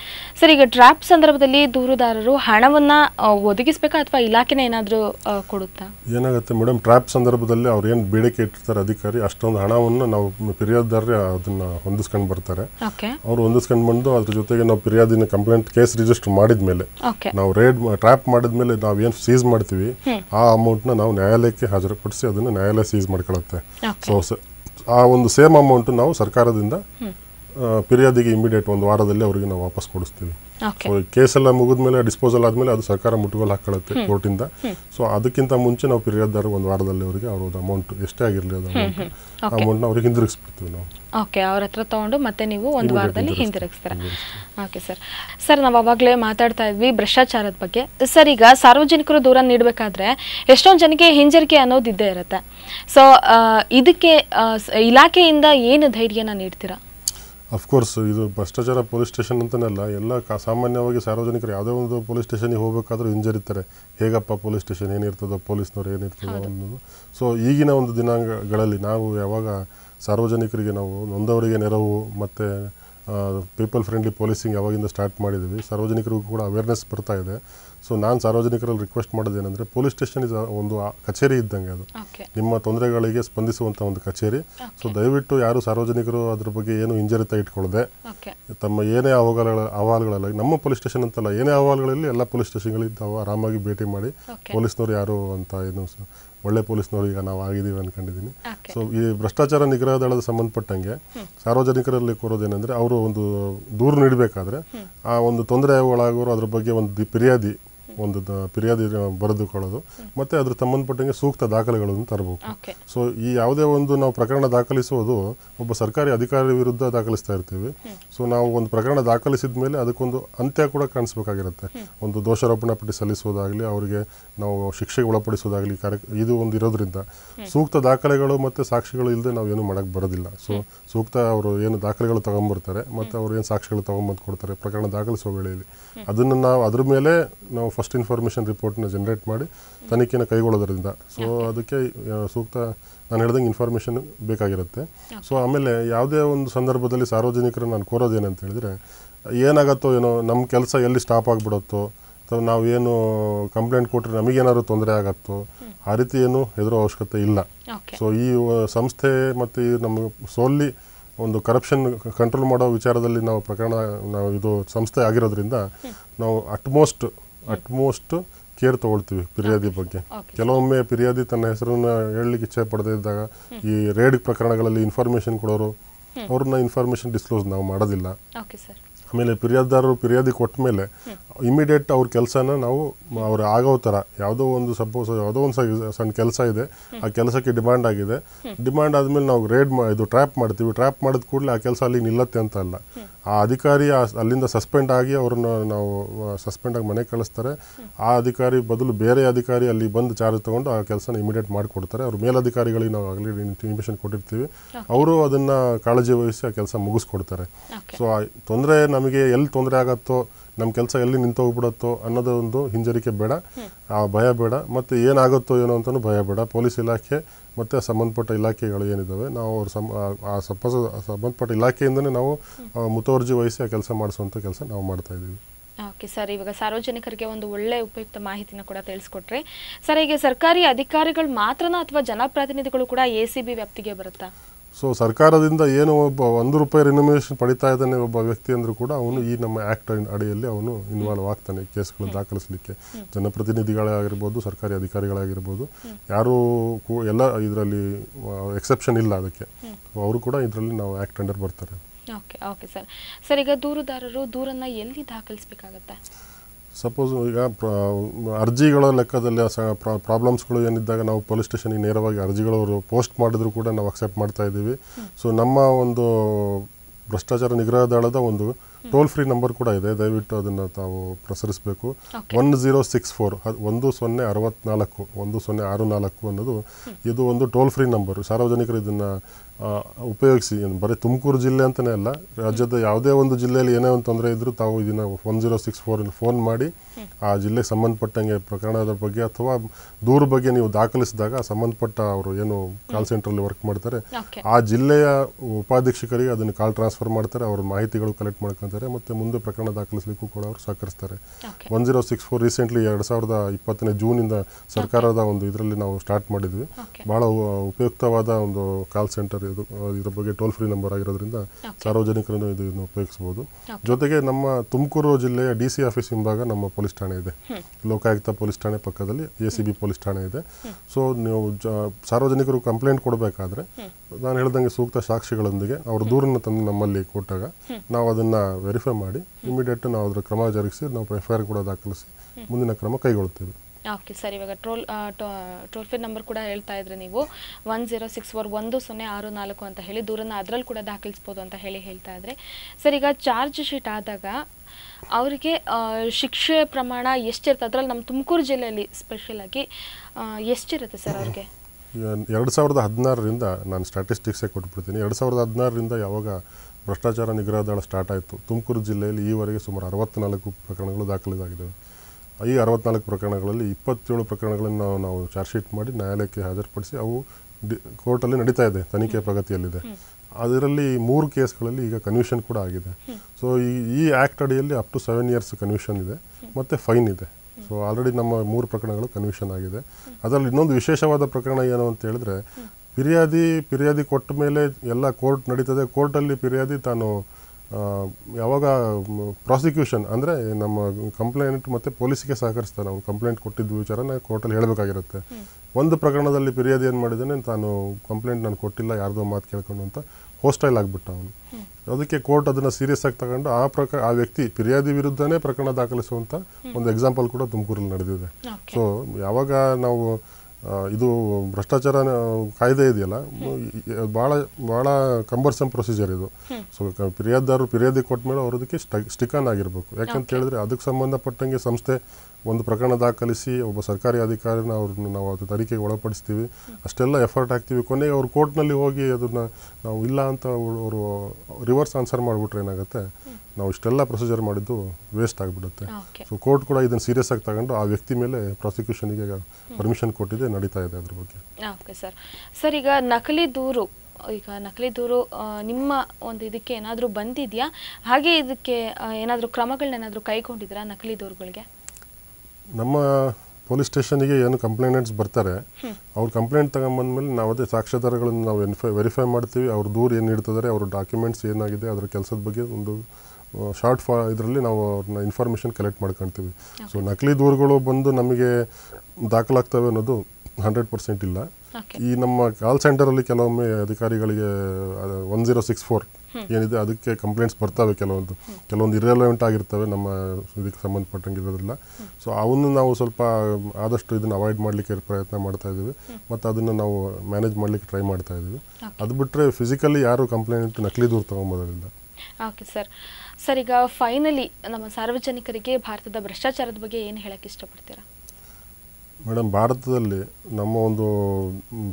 ಸರ್ ಈಗ ಟ್ರ್ಯಾಪ್ ಸಂದರ್ಭದಲ್ಲಿ ದೂರುದಾರರು ಹಣವನ್ನ ಒದಗಿಸ್ಬೇಕಾ ಅಥವಾ ಇಲಾಖೆನ ಏನಾದರೂ ಕೊಡುತ್ತಾ ಏನಾಗುತ್ತೆ ಮೇಡಮ್ ಟ್ರ್ಯಾಪ್ ಸಂದರ್ಭದಲ್ಲಿ ಅವ್ರು ಏನು ಬೇಡಿಕೆ ಇಟ್ಟಿರ್ತಾರೆ ಅಧಿಕಾರಿ ಅಷ್ಟೊಂದು ಹಣವನ್ನು ನಾವು ಫಿರ್ಯಾದಿದಾರರೇ ಅದನ್ನ ಹೊಂದಿಸ್ಕೊಂಡು ಬರ್ತಾರೆ ಅವ್ರು ಹೊಂದಿಸ್ಕೊಂಡು ಬಂದು ಅದ್ರ ಜೊತೆಗೆ ನಾವು ಫಿರ್ಯಾದಿನ ಕಂಪ್ಲೇಂಟ್ ಕೇಸ್ ರಿಜಿಸ್ಟರ್ ಮಾಡಿದ ಮೇಲೆ ನಾವು ರೈಡ್ ಟ್ರ್ಯಾಪ್ ಮಾಡಿದ ಆದ್ಮೇಲೆ ನಾವ್ ಏನ್ ಸೀಸ್ ಮಾಡ್ತೀವಿ ಆ ಅಮೌಂಟ್ನ ನಾವು ನ್ಯಾಯಾಲಯಕ್ಕೆ ಹಾಜರುಪಡಿಸಿ ಅದನ್ನ ನ್ಯಾಯಾಲಯ ಸೀಸ್ ಮಾಡ್ಕೊಳತ್ತೆ ಸೊ ಆ ಒಂದು ಸೇಮ್ ಅಮೌಂಟ್ ನಾವು ಸರ್ಕಾರದಿಂದ ಫಿರ್ಯಾದಿಗೆ ಇಮಿಡಿಯೇಟ್ ಒಂದು ವಾರದಲ್ಲಿ ಅವರಿಗೆ ನಾವು ವಾಪಸ್ ಕೊಡಿಸ್ತೀವಿ ಕೇಸೆಲ್ಲ ಮುಗಿದ್ಮೇಲೆ ಡಿಸ್ಪೋಸಲ್ ಆದಮೇಲೆ ಅದು ಸರ್ಕಾರ ಮುಟ್ಟುಗೋಲು ಹಾಕೊಳ್ಳುತ್ತೆ ಕೋರ್ಟಿಂದ ಸೊ ಅದಕ್ಕಿಂತ ಮುಂಚೆ ನಾವು ಪಿರಿಯದ್ದಾರ ಒಂದು ವಾರದಲ್ಲಿ ಅವರಿಗೆ ಅವ್ರದ್ದು ಅಮೌಂಟ್ ಎಷ್ಟೇ ಆಗಿರಲಿ ಅಮೌಂಟ್ ಅಮೌಂಟ್ನ ಅವ್ರಿಗೆ ಹಿಂದಿರುಗಿಸ್ಬಿಡ್ತೀವಿ ನಾವು ಓಕೆ ಅವ್ರ ಹತ್ರ ತಗೊಂಡು ಮತ್ತೆ ನೀವು ಒಂದು ವಾರದಲ್ಲಿ ಹಿಂದಿರುಗಿಸ್ತಾರೆ ಓಕೆ ಸರ್ ಸರ್ ನಾವು ಅವಾಗಲೇ ಮಾತಾಡ್ತಾ ಇದ್ವಿ ಭ್ರಷ್ಟಾಚಾರದ ಬಗ್ಗೆ ಸರ್ ಈಗ ಸಾರ್ವಜನಿಕರು ದೂರ ನೀಡಬೇಕಾದ್ರೆ ಎಷ್ಟೊಂದು ಜನಕ್ಕೆ ಹಿಂಜರಿಕೆ ಅನ್ನೋದು ಇದ್ದೇ ಇರುತ್ತೆ ಸೊ ಇದಕ್ಕೆ ಇಲಾಖೆಯಿಂದ ಏನು ಧೈರ್ಯನ ನೀಡ್ತೀರಾ ಅಫ್ಕೋರ್ಸ್ ಇದು ಭ್ರಷ್ಟಾಚಾರ ಪೊಲೀಸ್ ಸ್ಟೇಷನ್ ಅಂತನಲ್ಲ ಎಲ್ಲ ಸಾಮಾನ್ಯವಾಗಿ ಸಾರ್ವಜನಿಕರು ಯಾವುದೇ ಒಂದು ಪೊಲೀಸ್ ಸ್ಟೇಷನಿಗೆ ಹೋಗಬೇಕಾದ್ರೂ ಹಿಂಜರಿತಾರೆ ಹೇಗಪ್ಪ ಪೊಲೀಸ್ ಸ್ಟೇಷನ್ ಏನಿರ್ತದೋ ಪೊಲೀಸ್ನವ್ರು ಏನಿರ್ತದೋ ಅನ್ನೋದು ಸೊ ಈಗಿನ ಒಂದು ದಿನಾಂಕಗಳಲ್ಲಿ ನಾವು ಯಾವಾಗ ಸಾರ್ವಜನಿಕರಿಗೆ ನಾವು ನೊಂದವರಿಗೆ ನೆರವು ಮತ್ತು ಪೀಪಲ್ ಫ್ರೆಂಡ್ಲಿ ಪೊಲೀಸಿಂಗ್ ಯಾವಾಗಿಂದ ಸ್ಟಾರ್ಟ್ ಮಾಡಿದ್ದೀವಿ ಸಾರ್ವಜನಿಕರಿಗೂ ಕೂಡ ಅವೇರ್ನೆಸ್ ಬರ್ತಾ ಇದೆ ಸೊ ನಾನು ಸಾರ್ವಜನಿಕರಲ್ಲಿ ರಿಕ್ವೆಸ್ಟ್ ಮಾಡೋದೇನೆಂದರೆ ಪೊಲೀಸ್ ಸ್ಟೇಷನ್ ಇಸ್ ಒಂದು ಕಚೇರಿ ಇದ್ದಂಗೆ ಅದು ನಿಮ್ಮ ತೊಂದರೆಗಳಿಗೆ ಸ್ಪಂದಿಸುವಂಥ ಒಂದು ಕಚೇರಿ ಸೊ ದಯವಿಟ್ಟು ಯಾರು ಸಾರ್ವಜನಿಕರು ಅದ್ರ ಬಗ್ಗೆ ಏನು ಹಿಂಜರಿತ ಇಟ್ಕೊಳ್ಳದೆ ತಮ್ಮ ಏನೇ ಅಹವಾಲುಗಳ ಅಹವಾಲುಗಳಲ್ಲ ನಮ್ಮ ಪೊಲೀಸ್ ಸ್ಟೇಷನ್ ಅಂತಲ್ಲ ಏನೇ ಅಹವಾಲುಗಳಲ್ಲಿ ಎಲ್ಲ ಪೊಲೀಸ್ ಸ್ಟೇಷನ್ಗಳಿಂದ ಆರಾಮಾಗಿ ಭೇಟಿ ಮಾಡಿ ಪೊಲೀಸ್ನವ್ರು ಯಾರು ಅಂತ ಏನು ಒಳ್ಳೆ ಪೊಲೀಸ್ನವರು ಈಗ ನಾವು ಆಗಿದ್ದೀವಿ ಅನ್ಕೊಂಡಿದ್ದೀನಿ ಸೊ ಈ ಭ್ರಷ್ಟಾಚಾರ ನಿಗ್ರಹ ದಳದ ಸಂಬಂಧಪಟ್ಟಂಗೆ ಸಾರ್ವಜನಿಕರಲ್ಲಿ ಕೋರೋದೇನೆಂದ್ರೆ ಅವರು ಒಂದು ದೂರು ನೀಡಬೇಕಾದ್ರೆ ಆ ಒಂದು ತೊಂದರೆ ಒಳಗೋರು ಅದ್ರ ಬಗ್ಗೆ ಒಂದು ಫಿರ್ಯಾದಿ ಒಂದು ಫಿರ್ಯಾದಿ ಬರೆದುಕೊಳ್ಳೋದು ಮತ್ತು ಅದ್ರ ಸಂಬಂಧಪಟ್ಟಂಗೆ ಸೂಕ್ತ ದಾಖಲೆಗಳನ್ನು ತರಬೇಕು ಸೊ ಈ ಯಾವುದೇ ಒಂದು ನಾವು ಪ್ರಕರಣ ದಾಖಲಿಸುವುದು ಒಬ್ಬ ಸರ್ಕಾರಿ ಅಧಿಕಾರಿ ವಿರುದ್ಧ ದಾಖಲಿಸ್ತಾ ಇರ್ತೀವಿ ಸೊ ನಾವು ಒಂದು ಪ್ರಕರಣ ದಾಖಲಿಸಿದ ಮೇಲೆ ಅದಕ್ಕೊಂದು ಅಂತ್ಯ ಕೂಡ ಕಾಣಿಸ್ಬೇಕಾಗಿರುತ್ತೆ ಒಂದು ದೋಷಾರೋಪಣಾ ಪಟ್ಟಿ ಸಲ್ಲಿಸೋದಾಗಲಿ ಅವರಿಗೆ ನಾವು ಶಿಕ್ಷೆಗೆ ಒಳಪಡಿಸೋದಾಗಲಿ ಕಾರ್ಯ ಇದು ಒಂದು ಇರೋದ್ರಿಂದ ಸೂಕ್ತ ದಾಖಲೆಗಳು ಮತ್ತು ಸಾಕ್ಷಿಗಳು ಇಲ್ಲದೆ ನಾವು ಏನು ಮಾಡೋಕ್ಕೆ ಬರೋದಿಲ್ಲ ಸೊ ಸೂಕ್ತ ಅವರು ಏನು ದಾಖಲೆಗಳು ತಗೊಂಬರ್ತಾರೆ ಮತ್ತು ಅವ್ರು ಏನು ಸಾಕ್ಷಿಗಳು ತೊಗೊಂಬಂದು ಕೊಡ್ತಾರೆ ಪ್ರಕರಣ ದಾಖಲಿಸುವ ವೇಳೆಯಲ್ಲಿ ಅದನ್ನು ನಾವು ಅದ್ರ ಮೇಲೆ ನಾವು ಫಸ್ಟ್ ಫಸ್ಟ್ ಇನ್ಫಾರ್ಮೇಷನ್ ರಿಪೋರ್ಟ್ನ ಜನರೇಟ್ ಮಾಡಿ ತನಿಖೆನ ಕೈಗೊಳ್ಳೋದ್ರಿಂದ ಸೊ ಅದಕ್ಕೆ ಸೂಕ್ತ ನಾನು ಹೇಳ್ದಂಗೆ ಇನ್ಫಾರ್ಮೇಷನ್ ಬೇಕಾಗಿರುತ್ತೆ ಸೊ ಆಮೇಲೆ ಯಾವುದೇ ಒಂದು ಸಂದರ್ಭದಲ್ಲಿ ಸಾರ್ವಜನಿಕರು ನಾನು ಕೋರೋದೇನಂತ ಹೇಳಿದರೆ ಏನಾಗತ್ತೋ ಏನೋ ನಮ್ಮ ಕೆಲಸ ಎಲ್ಲಿ ಸ್ಟಾಪ್ ಆಗಿಬಿಡುತ್ತೋ ಅಥವಾ ನಾವೇನು ಕಂಪ್ಲೇಂಟ್ ಕೊಟ್ಟರೆ ನಮಗೇನಾದ್ರು ತೊಂದರೆ ಆಗತ್ತೋ ಆ ರೀತಿ ಏನು ಹೆದರೋ ಅವಶ್ಯಕತೆ ಇಲ್ಲ ಸೊ ಈ ಸಂಸ್ಥೆ ಮತ್ತು ನಮ್ಮ ಸೋಲ್ಲಿ ಒಂದು ಕರಪ್ಷನ್ ಕಂಟ್ರೋಲ್ ಮಾಡೋ ವಿಚಾರದಲ್ಲಿ ನಾವು ಪ್ರಕರಣ ನಾವು ಇದು ಸಂಸ್ಥೆ ಆಗಿರೋದ್ರಿಂದ ನಾವು ಅಟ್ಮೋಸ್ಟ್ ಅಟ್ಮೋಸ್ಟ್ ಕೇರ್ ತಗೊಳ್ತೀವಿ ಫಿರ್ಯಾದಿ ಬಗ್ಗೆ ಕೆಲವೊಮ್ಮೆ ಫಿರ್ಯಾದಿ ತನ್ನ ಹೆಸರನ್ನ ಹೇಳಲಿಕ್ಕೆ ಇಚ್ಛೆ ಪಡದೇ ಇದ್ದಾಗ ಈ ರೇಡ್ ಪ್ರಕರಣಗಳಲ್ಲಿ ಇನ್ಫಾರ್ಮೇಶನ್ ಕೊಡೋರು ಅವ್ರನ್ನ ಇನ್ಫಾರ್ಮೇಶನ್ ಡಿಸ್ಕ್ಲೋಸ್ ನಾವು ಮಾಡೋದಿಲ್ಲ ಆಮೇಲೆ ಪಿರಿಯಾದಿದಾರರು ಫಿರ್ಯಾದಿ ಕೊಟ್ಟ ಮೇಲೆ ಇಮಿಡಿಯೇಟ್ ಅವ್ರ ಕೆಲಸನ ನಾವು ಅವ್ರು ಆಗೋ ಥರ ಯಾವುದೋ ಒಂದು ಸಪೋಸ್ ಯಾವುದೋ ಒಂದು ಸಣ್ಣ ಕೆಲಸ ಇದೆ ಆ ಕೆಲಸಕ್ಕೆ ಡಿಮ್ಯಾಂಡ್ ಆಗಿದೆ ಡಿಮ್ಯಾಂಡ್ ಆದಮೇಲೆ ನಾವು ರೇಡ್ ಮಾ ಇದು ಟ್ರ್ಯಾಪ್ ಮಾಡ್ತೀವಿ ಟ್ರ್ಯಾಪ್ ಮಾಡಿದ ಕೂಡಲೇ ಆ ಕೆಲಸ ಅಲ್ಲಿ ನಿಲ್ಲತ್ತೆ ಅಂತ ಅಲ್ಲ ಆ ಅಧಿಕಾರಿ ಅಲ್ಲಿಂದ ಸಸ್ಪೆಂಡ್ ಆಗಿ ಅವ್ರನ್ನ ನಾವು ಸಸ್ಪೆಂಡ್ ಆಗಿ ಮನೆಗೆ ಕಳಿಸ್ತಾರೆ ಆ ಅಧಿಕಾರಿ ಬದಲು ಬೇರೆ ಅಧಿಕಾರಿ ಅಲ್ಲಿ ಬಂದು ಚಾರ್ಜ್ ತೊಗೊಂಡು ಆ ಕೆಲಸನ ಇಮಿಡಿಯೇಟ್ ಮಾಡಿಕೊಡ್ತಾರೆ ಅವ್ರ ಮೇಲಧಿಕಾರಿಗಳಿಗೆ ನಾವು ಆಗಲಿ ಇನ್ಫಾರ್ಮೇಷನ್ ಕೊಟ್ಟಿರ್ತೀವಿ ಅವರು ಅದನ್ನು ಕಾಳಜಿ ವಹಿಸಿ ಆ ಕೆಲಸ ಮುಗಿಸ್ಕೊಡ್ತಾರೆ ಸೊ ತೊಂದರೆ ನಮಗೆ ಎಲ್ಲಿ ತೊಂದರೆ ಆಗತ್ತೋ ನಮ್ಮ ಕೆಲಸ ಎಲ್ಲಿ ನಿಂತೋಗ್ಬಿಡತ್ತೋ ಅನ್ನೋದು ಒಂದು ಹಿಂಜರಿಕೆ ಬೇಡ ಆ ಭಯ ಬೇಡ ಮತ್ತು ಏನಾಗುತ್ತೋ ಏನೋ ಅಂತಲೂ ಭಯ ಬೇಡ ಪೊಲೀಸ್ ಇಲಾಖೆ ಮತ್ತು ಸಂಬಂಧಪಟ್ಟ ಇಲಾಖೆಗಳು ಏನಿದ್ದಾವೆ ನಾವು ಅವ್ರ ಸಂ ಆ ಸಪಸ ಸಂಬಂಧಪಟ್ಟ ಇಲಾಖೆಯಿಂದನೇ ನಾವು ಮುತುವರ್ಜಿ ವಹಿಸಿ ಆ ಕೆಲಸ ಮಾಡಿಸುವಂಥ ಕೆಲಸ ನಾವು ಮಾಡ್ತಾ ಇದ್ದೀವಿ ಓಕೆ ಸರ್ ಇವಾಗ ಸಾರ್ವಜನಿಕರಿಗೆ ಒಂದು ಒಳ್ಳೆ ಉಪಯುಕ್ತ ಮಾಹಿತಿನ ಕೂಡ ತಿಳಿಸ್ಕೊಟ್ರಿ ಸರ್ ಈಗ ಸರ್ಕಾರಿ ಅಧಿಕಾರಿಗಳು ಮಾತ್ರನ ಅಥವಾ ಜನಪ್ರತಿನಿಧಿಗಳು ಕೂಡ ಎ ಸಿ ಬಿ ವ್ಯಾಪ್ತಿಗೆ ಬರುತ್ತಾ ಸೊ ಸರ್ಕಾರದಿಂದ ಏನು ಒಬ್ಬ ಒಂದು ರೂಪಾಯಿ ರಿನೋವೇಷನ್ ಪಡಿತಾ ಇದ್ದಾನೆ ಒಬ್ಬ ವ್ಯಕ್ತಿ ಅಂದರೂ ಕೂಡ ಅವನು ಈ ನಮ್ಮ ಆ್ಯಕ್ಟ್ ಅಡಿಯಲ್ಲಿ ಅವನು ಇನ್ವಾಲ್ವ್ ಆಗ್ತಾನೆ ಕೇಸ್ಗಳು ದಾಖಲಿಸಲಿಕ್ಕೆ ಜನಪ್ರತಿನಿಧಿಗಳಾಗಿರ್ಬೋದು ಸರ್ಕಾರಿ ಅಧಿಕಾರಿಗಳಾಗಿರ್ಬೋದು ಯಾರೂ ಎಲ್ಲ ಇದರಲ್ಲಿ ಎಕ್ಸೆಪ್ಷನ್ ಇಲ್ಲ ಅದಕ್ಕೆ ಅವರು ಕೂಡ ಇದರಲ್ಲಿ ನಾವು ಆ್ಯಕ್ಟ್ ಅಂಡರ್ ಬರ್ತಾರೆ ಓಕೆ ಓಕೆ ಸರ್ ಸರ್ ಈಗ ದೂರುದಾರರು ದೂರನ್ನು ಎಲ್ಲಿ ದಾಖಲಿಸಬೇಕಾಗತ್ತೆ ಸಪೋಸ್ ಈಗ ಅರ್ಜಿಗಳ ಲೆಕ್ಕದಲ್ಲಿ ಪ್ರಾಬ್ಲಮ್ಸ್ಗಳು ಏನಿದ್ದಾಗ ನಾವು ಪೊಲೀಸ್ ಸ್ಟೇಷನಿಗೆ ನೇರವಾಗಿ ಅರ್ಜಿಗಳವರು ಪೋಸ್ಟ್ ಮಾಡಿದ್ರು ಕೂಡ ನಾವು ಅಕ್ಸೆಪ್ಟ್ ಮಾಡ್ತಾ ಇದ್ದೀವಿ ಸೊ ನಮ್ಮ ಒಂದು ಭ್ರಷ್ಟಾಚಾರ ನಿಗ್ರಹ ದಳದ ಒಂದು ಟೋಲ್ ಫ್ರೀ ನಂಬರ್ ಕೂಡ ಇದೆ ದಯವಿಟ್ಟು ಅದನ್ನು ತಾವು ಪ್ರಸರಿಸಬೇಕು ಒನ್ ಜೀರೋ ಸಿಕ್ಸ್ ಫೋರ್ ಒಂದು ಸೊನ್ನೆ ಅರವತ್ತ್ನಾಲ್ಕು ಒಂದು ಸೊನ್ನೆ ಆರು ನಾಲ್ಕು ಅನ್ನೋದು ಇದು ಒಂದು ಟೋಲ್ ಫ್ರೀ ನಂಬರು ಸಾರ್ವಜನಿಕರು ಇದನ್ನು ಉಪಯೋಗಿಸಿ ಬರೀ ತುಮಕೂರು ಜಿಲ್ಲೆ ಅಂತಲೇ ಅಲ್ಲ ರಾಜ್ಯದ ಯಾವುದೇ ಒಂದು ಜಿಲ್ಲೆಯಲ್ಲಿ ಏನೇ ಒಂದು ತೊಂದರೆ ಇದ್ದರೂ ತಾವು ಇದನ್ನು ಒನ್ ಜೀರೋ ಸಿಕ್ಸ್ ಫೋರಲ್ಲಿ ಫೋನ್ ಮಾಡಿ ಆ ಜಿಲ್ಲೆಗೆ ಸಂಬಂಧಪಟ್ಟಂಗೆ ಪ್ರಕರಣದ ಬಗ್ಗೆ ಅಥವಾ ದೂರ ಬಗ್ಗೆ ನೀವು ದಾಖಲಿಸಿದಾಗ ಸಂಬಂಧಪಟ್ಟ ಅವರು ಏನು ಕಾಲ್ ಸೆಂಟ್ರಲ್ಲಿ ವರ್ಕ್ ಮಾಡ್ತಾರೆ ಆ ಜಿಲ್ಲೆಯ ಉಪಾಧ್ಯಕ್ಷಕರಿಗೆ ಅದನ್ನು ಕಾಲ್ ಟ್ರಾನ್ಸ್ಫರ್ ಮಾಡ್ತಾರೆ ಅವ್ರ ಮಾಹಿತಿಗಳು ಕಲೆಕ್ಟ್ ಮಾಡ್ಕೊತಾರೆ ಮತ್ತು ಮುಂದೆ ಪ್ರಕರಣ ದಾಖಲಿಸಲಿಕ್ಕೂ ಕೂಡ ಅವರು ಸಹಕರಿಸ್ತಾರೆ one zero six four recently ಎರಡು ಸಾವಿರದ ಇಪ್ಪತ್ತನೇ ಜೂನಿಂದ ಸರ್ಕಾರದ ಒಂದು ಇದರಲ್ಲಿ ನಾವು ಸ್ಟಾರ್ಟ್ ಮಾಡಿದ್ವಿ ಭಾಳ ಉಪಯುಕ್ತವಾದ ಒಂದು ಕಾಲ್ ಸೆಂಟರ್ ಇದು ಇದರ ಬಗ್ಗೆ ಟೋಲ್ ಫ್ರೀ ನಂಬರ್ ಆಗಿರೋದ್ರಿಂದ ಸಾರ್ವಜನಿಕರನ್ನು ಇದನ್ನು ಉಪಯೋಗಿಸಬಹುದು ಜೊತೆಗೆ ನಮ್ಮ ತುಮಕೂರು ಜಿಲ್ಲೆಯ ಡಿ ಸಿ ಆಫೀಸ್ ಹಿಂಭಾಗ ನಮ್ಮ ಪೊಲೀಸ್ ಠಾಣೆ ಇದೆ ಲೋಕಾಯುಕ್ತ ಪೊಲೀಸ್ ಠಾಣೆ ಪಕ್ಕದಲ್ಲಿ ಎ ಸಿ ಬಿ ಪೊಲೀಸ್ ಠಾಣೆ ಇದೆ ಸೊ ನೀವು ಸಾರ್ವಜನಿಕರು ಕಂಪ್ಲೇಂಟ್ ಕೊಡಬೇಕಾದ್ರೆ ನಾನು ಹೇಳ್ದಂಗೆ ಸೂಕ್ತ ಸಾಕ್ಷಿಗಳೊಂದಿಗೆ ಅವರು ದೂರನ್ನು ತಂದು ನಮ್ಮಲ್ಲಿ ಕೊಟ್ಟಾಗ ನಾವು ಅದನ್ನು ವೆರಿಫೈ ಮಾಡಿ ಇಮಿಡಿಯೇಟ್ ನಾವು ಅದರ ಕ್ರಮ ಜರುಗಿಸಿ ನಾವು ಎಫ್ ಐ ಆರ್ ಕೂಡ ದಾಖಲಿಸಿ ಮುಂದಿನ ಕ್ರಮ ಕೈಗೊಳ್ಳುತ್ತೇವೆ ಓಕೆ ಸರ್ ಇವಾಗ ಟ್ರೋಲ್ ಟೋಲ್ ಫ್ರೀ ನಂಬರ್ ಕೂಡ ಹೇಳ್ತಾ ಇದ್ದರೆ ನೀವು ಒನ್ ಜೀರೋ ಸಿಕ್ಸ್ ಫೋರ್ ಒಂದು ಸೊನ್ನೆ ಆರು ನಾಲ್ಕು ಅಂತ ಹೇಳಿ ದೂರನ್ನು ಅದರಲ್ಲಿ ಕೂಡ ದಾಖಲಿಸ್ಬೋದು ಅಂತ ಹೇಳಿ ಹೇಳ್ತಾ ಇದ್ರಿ ಸರ್ ಈಗ ಚಾರ್ಜ್ ಶೀಟ್ ಆದಾಗ ಅವರಿಗೆ ಶಿಕ್ಷೆ ಪ್ರಮಾಣ ಎಷ್ಟಿರುತ್ತೆ ಅದರಲ್ಲಿ ನಮ್ಮ ತುಮಕೂರು ಜಿಲ್ಲೆಯಲ್ಲಿ ಸ್ಪೆಷಲಾಗಿ ಎಷ್ಟಿರುತ್ತೆ ಸರ್ ಅವ್ರಿಗೆ ಎರಡು ಸಾವಿರದ ಹದಿನಾರರಿಂದ ನಾನು ಸ್ಟ್ಯಾಟಿಸ್ಟಿಕ್ಸೇ ಕೊಟ್ಬಿಡ್ತೀನಿ ಎರಡು ಸಾವಿರದ ಹದಿನಾರರಿಂದ ಯಾವಾಗ ಭ್ರಷ್ಟಾಚಾರ ನಿಗ್ರಹ ದಳ ಸ್ಟಾರ್ಟ್ ಆಯಿತು ತುಮಕೂರು ಜಿಲ್ಲೆಯಲ್ಲಿ ಈವರೆಗೆ ಸುಮಾರು ಅರವತ್ತ್ನಾಲ್ಕು ಪ್ರಕರಣಗಳು ದಾಖಲಾಗಿದೆ ಈ ಅರವತ್ನಾಲ್ಕು ಪ್ರಕರಣಗಳಲ್ಲಿ ಇಪ್ಪತ್ತೇಳು ಪ್ರಕರಣಗಳನ್ನು ನಾವು ಚಾರ್ಜ್ ಶೀಟ್ ಮಾಡಿ ನ್ಯಾಯಾಲಯಕ್ಕೆ ಹಾಜರುಪಡಿಸಿ ಅವು ಡಿ ಕೋರ್ಟಲ್ಲಿ ನಡೀತಾ ಇದೆ ತನಿಖೆ ಪ್ರಗತಿಯಲ್ಲಿದೆ ಅದರಲ್ಲಿ ಮೂರು ಕೇಸ್ಗಳಲ್ಲಿ ಈಗ ಕನ್ವಿಷನ್ ಕೂಡ ಆಗಿದೆ ಸೊ ಈ ಈ ಆ್ಯಕ್ಟ್ ಅಡಿಯಲ್ಲಿ up to seven years conviction ಇದೆ ಮತ್ತು ಫೈನ್ ಇದೆ ಸೊ ಆಲ್ರೆಡಿ ನಮ್ಮ ಮೂರು ಪ್ರಕರಣಗಳು ಕನ್ವಿಷನ್ ಆಗಿದೆ ಅದರಲ್ಲಿ ಇನ್ನೊಂದು ವಿಶೇಷವಾದ ಪ್ರಕರಣ ಏನು ಅಂತ ಹೇಳಿದ್ರೆ ಫಿರ್ಯಾದಿ ಫಿರ್ಯಾದಿ ಕೊಟ್ಟ ಮೇಲೆ ಎಲ್ಲ ಕೋರ್ಟ್ ನಡೀತದೆ ಕೋರ್ಟಲ್ಲಿ ಫಿರ್ಯಾದಿ ತಾನು ಯಾವಾಗ ಪ್ರಾಸಿಕ್ಯೂಷನ್ ಅಂದರೆ ನಮ್ಮ ಕಂಪ್ಲೇಂಟ್ ಮತ್ತು ಪೊಲೀಸಿಗೆ ಸಹಕರಿಸ್ತಾರೆ ಅವ್ನು ಕಂಪ್ಲೇಂಟ್ ಕೊಟ್ಟಿದ್ದ ವಿಚಾರನ ಕೋರ್ಟಲ್ಲಿ ಹೇಳಬೇಕಾಗಿರುತ್ತೆ ಒಂದು ಪ್ರಕರಣದಲ್ಲಿ ಫಿರ್ಯಾದಿ ಏನು ಮಾಡಿದ್ದಾನೆ ತಾನು ಕಂಪ್ಲೇಂಟ್ ನಾನು ಕೊಟ್ಟಿಲ್ಲ ಯಾರ್ದೋ ಮಾತು ಕೇಳ್ಕೊಂಡು ಅಂತ ಹೋಸ್ಟೈಲ್ ಆಗಿಬಿಟ್ಟ ಅವನು ಅದಕ್ಕೆ ಕೋರ್ಟ್ ಅದನ್ನು ಸೀರಿಯಸ್ ಆಗಿ ತಗೊಂಡು ಆ ಪ್ರಕಾರ ಆ ವ್ಯಕ್ತಿ ಫಿರ್ಯಾದಿ ವಿರುದ್ಧನೇ ಪ್ರಕರಣ ದಾಖಲಿಸುವಂಥ ಒಂದು ಎಕ್ಸಾಂಪಲ್ ಕೂಡ ತುಮಕೂರಲ್ಲಿ ನಡೆದಿದೆ ಸೊ ಯಾವಾಗ ನಾವು ಇದು ಭ್ರಷ್ಟಾಚಾರ ಕಾಯ್ದೆ ಇದೆಯಲ್ಲ ಭಾಳ ಭಾಳ ಕಂಬರ್ಸಮ್ ಪ್ರೊಸೀಜರ್ ಇದು ಸೊ ಫಿರ್ಯಾದಾರರು ಫಿರ್ಯಾದಿ ಕೊಟ್ಟಮೇಲೆ ಅವ್ರದಕ್ಕೆ ಸ್ಟಿಕನ್ ಆಗಿರಬೇಕು ಯಾಕಂತ ಹೇಳಿದ್ರೆ ಅದಕ್ಕೆ ಸಂಬಂಧಪಟ್ಟಂಗೆ ಸಂಸ್ಥೆ ಒಂದು ಪ್ರಕರಣ ದಾಖಲಿಸಿ ಒಬ್ಬ ಸರ್ಕಾರಿ ಅಧಿಕಾರಿನ ಅವ್ರನ್ನ ನಾವು ಅದು ತನಿಖೆಗೆ ಒಳಪಡಿಸ್ತೀವಿ ಅಷ್ಟೆಲ್ಲ ಎಫರ್ಟ್ ಹಾಕ್ತೀವಿ ಕೊನೆಗೆ ಅವ್ರು ಕೋರ್ಟ್ನಲ್ಲಿ ಹೋಗಿ ಅದನ್ನು ನಾವು ಇಲ್ಲ ಅಂತ ಅವರು ರಿವರ್ಸ್ ಆನ್ಸರ್ ಮಾಡಿಬಿಟ್ರೆ ಏನಾಗುತ್ತೆ ನಾವು ಇಷ್ಟೆಲ್ಲ ಪ್ರೊಸೀಜರ್ ಮಾಡಿದ್ದು ವೇಸ್ಟ್ ಆಗಿಬಿಡುತ್ತೆ ಸೊ ಕೋರ್ಟ್ ಕೂಡ ಇದನ್ನು ಸೀರಿಯಸ್ ಆಗಿ ತಗೊಂಡು ಆ ವ್ಯಕ್ತಿ ಮೇಲೆ ಪ್ರಾಸಿಕ್ಯೂಷನ್ಗೆ ಪರ್ಮಿಷನ್ ಕೊಟ್ಟಿದೆ ನಡೀತಾ ಇದೆ ಅದ್ರ ಬಗ್ಗೆ ಓಕೆ ಸರ್ ಸರ್ ಈಗ ನಕಲಿ ದೂರು ಈಗ ನಕಲಿ ದೂರು ನಿಮ್ಮ ಒಂದು ಇದಕ್ಕೆ ಏನಾದರೂ ಬಂದಿದೆಯಾ ಹಾಗೆ ಇದಕ್ಕೆ ಏನಾದರೂ ಏನಾದರೂ ಕೈಗೊಂಡಿದ್ದೀರಾ ನಕಲಿ ದೂರುಗಳಿಗೆ ನಮ್ಮ ಪೊಲೀಸ್ ಸ್ಟೇಷನಿಗೆ ಏನು ಕಂಪ್ಲೇಂಟ್ಸ್ ಬರ್ತಾರೆ ಅವ್ರು ಕಂಪ್ಲೇಂಟ್ ತಗೊಂಬಂದ್ಮೇಲೆ ನಾವು ಅದೇ ಸಾಕ್ಷ್ಯಾಧಾರಗಳನ್ನು ನಾವು ವೆರಿಫೈ ವೆರಿಫೈ ಮಾಡ್ತೀವಿ ಅವ್ರ ದೂರು ಏನು ನೀಡ್ತಿದ್ದಾರೆ ಅವ್ರ ಡಾಕ್ಯುಮೆಂಟ್ಸ್ ಏನಾಗಿದೆ ಅದರ ಕೆಲಸದ ಬಗ್ಗೆ ಒಂದು ಶಾರ್ಟ್ ಫಾ ಇದರಲ್ಲಿ ನಾವು ಅವ್ರನ್ನ ಇನ್ಫಾರ್ಮೇಷನ್ ಕಲೆಕ್ಟ್ ಮಾಡ್ಕೊಳ್ತೀವಿ ಸೊ ನಕಲಿ ದೂರುಗಳು ಬಂದು ನಮಗೆ ದಾಖಲಾಗ್ತವೆ ಅನ್ನೋದು ಹಂಡ್ರೆಡ್ ಪರ್ಸೆಂಟ್ ಇಲ್ಲ ಈ ನಮ್ಮ ಕಾಲ್ ಸೆಂಟರಲ್ಲಿ ಕೆಲವೊಮ್ಮೆ ಅಧಿಕಾರಿಗಳಿಗೆ ಒನ್ ಜೀರೋ ಸಿಕ್ಸ್ ಫೋರ್ ಏನಿದೆ ಅದಕ್ಕೆ ಕಂಪ್ಲೇಂಟ್ಸ್ ಬರ್ತವೆ ಕೆಲವೊಂದು ಕೆಲವೊಂದು ಇರೆಲೆವೆಂಟ್ ಆಗಿರ್ತವೆ ನಮ್ಮ ಇದಕ್ಕೆ ಸಂಬಂಧಪಟ್ಟಂಗೆ ಇರೋದಿಲ್ಲ ಸೊ ಅವನ್ನು ನಾವು ಸ್ವಲ್ಪ ಆದಷ್ಟು ಇದನ್ನು ಅವಾಯ್ಡ್ ಮಾಡಲಿಕ್ಕೆ ಪ್ರಯತ್ನ ಮಾಡ್ತಾ ಇದ್ದೀವಿ ಮತ್ತು ಅದನ್ನು ನಾವು ಮ್ಯಾನೇಜ್ ಮಾಡಲಿಕ್ಕೆ ಟ್ರೈ ಮಾಡ್ತಾ ಇದ್ದೀವಿ ಅದು ಬಿಟ್ಟರೆ ಫಿಸಿಕಲಿ ಯಾರು ಕಂಪ್ಲೇಂಟ್ ನಕಲಿ ದೂರ ತೊಗೊಂಬೋದಿಲ್ಲ ಓಕೆ ಸರ್ ಸರ್ ಈಗ ಫೈನಲಿ ನಮ್ಮ ಸಾರ್ವಜನಿಕರಿಗೆ ಭಾರತದ ಭ್ರಷ್ಟಾಚಾರದ ಬಗ್ಗೆ ಏನು ಹೇಳಕ್ಕೆ ಇಷ್ಟಪಡ್ತೀರಾ ಮೇಡಮ್ ಭಾರತದಲ್ಲಿ ನಮ್ಮ ಒಂದು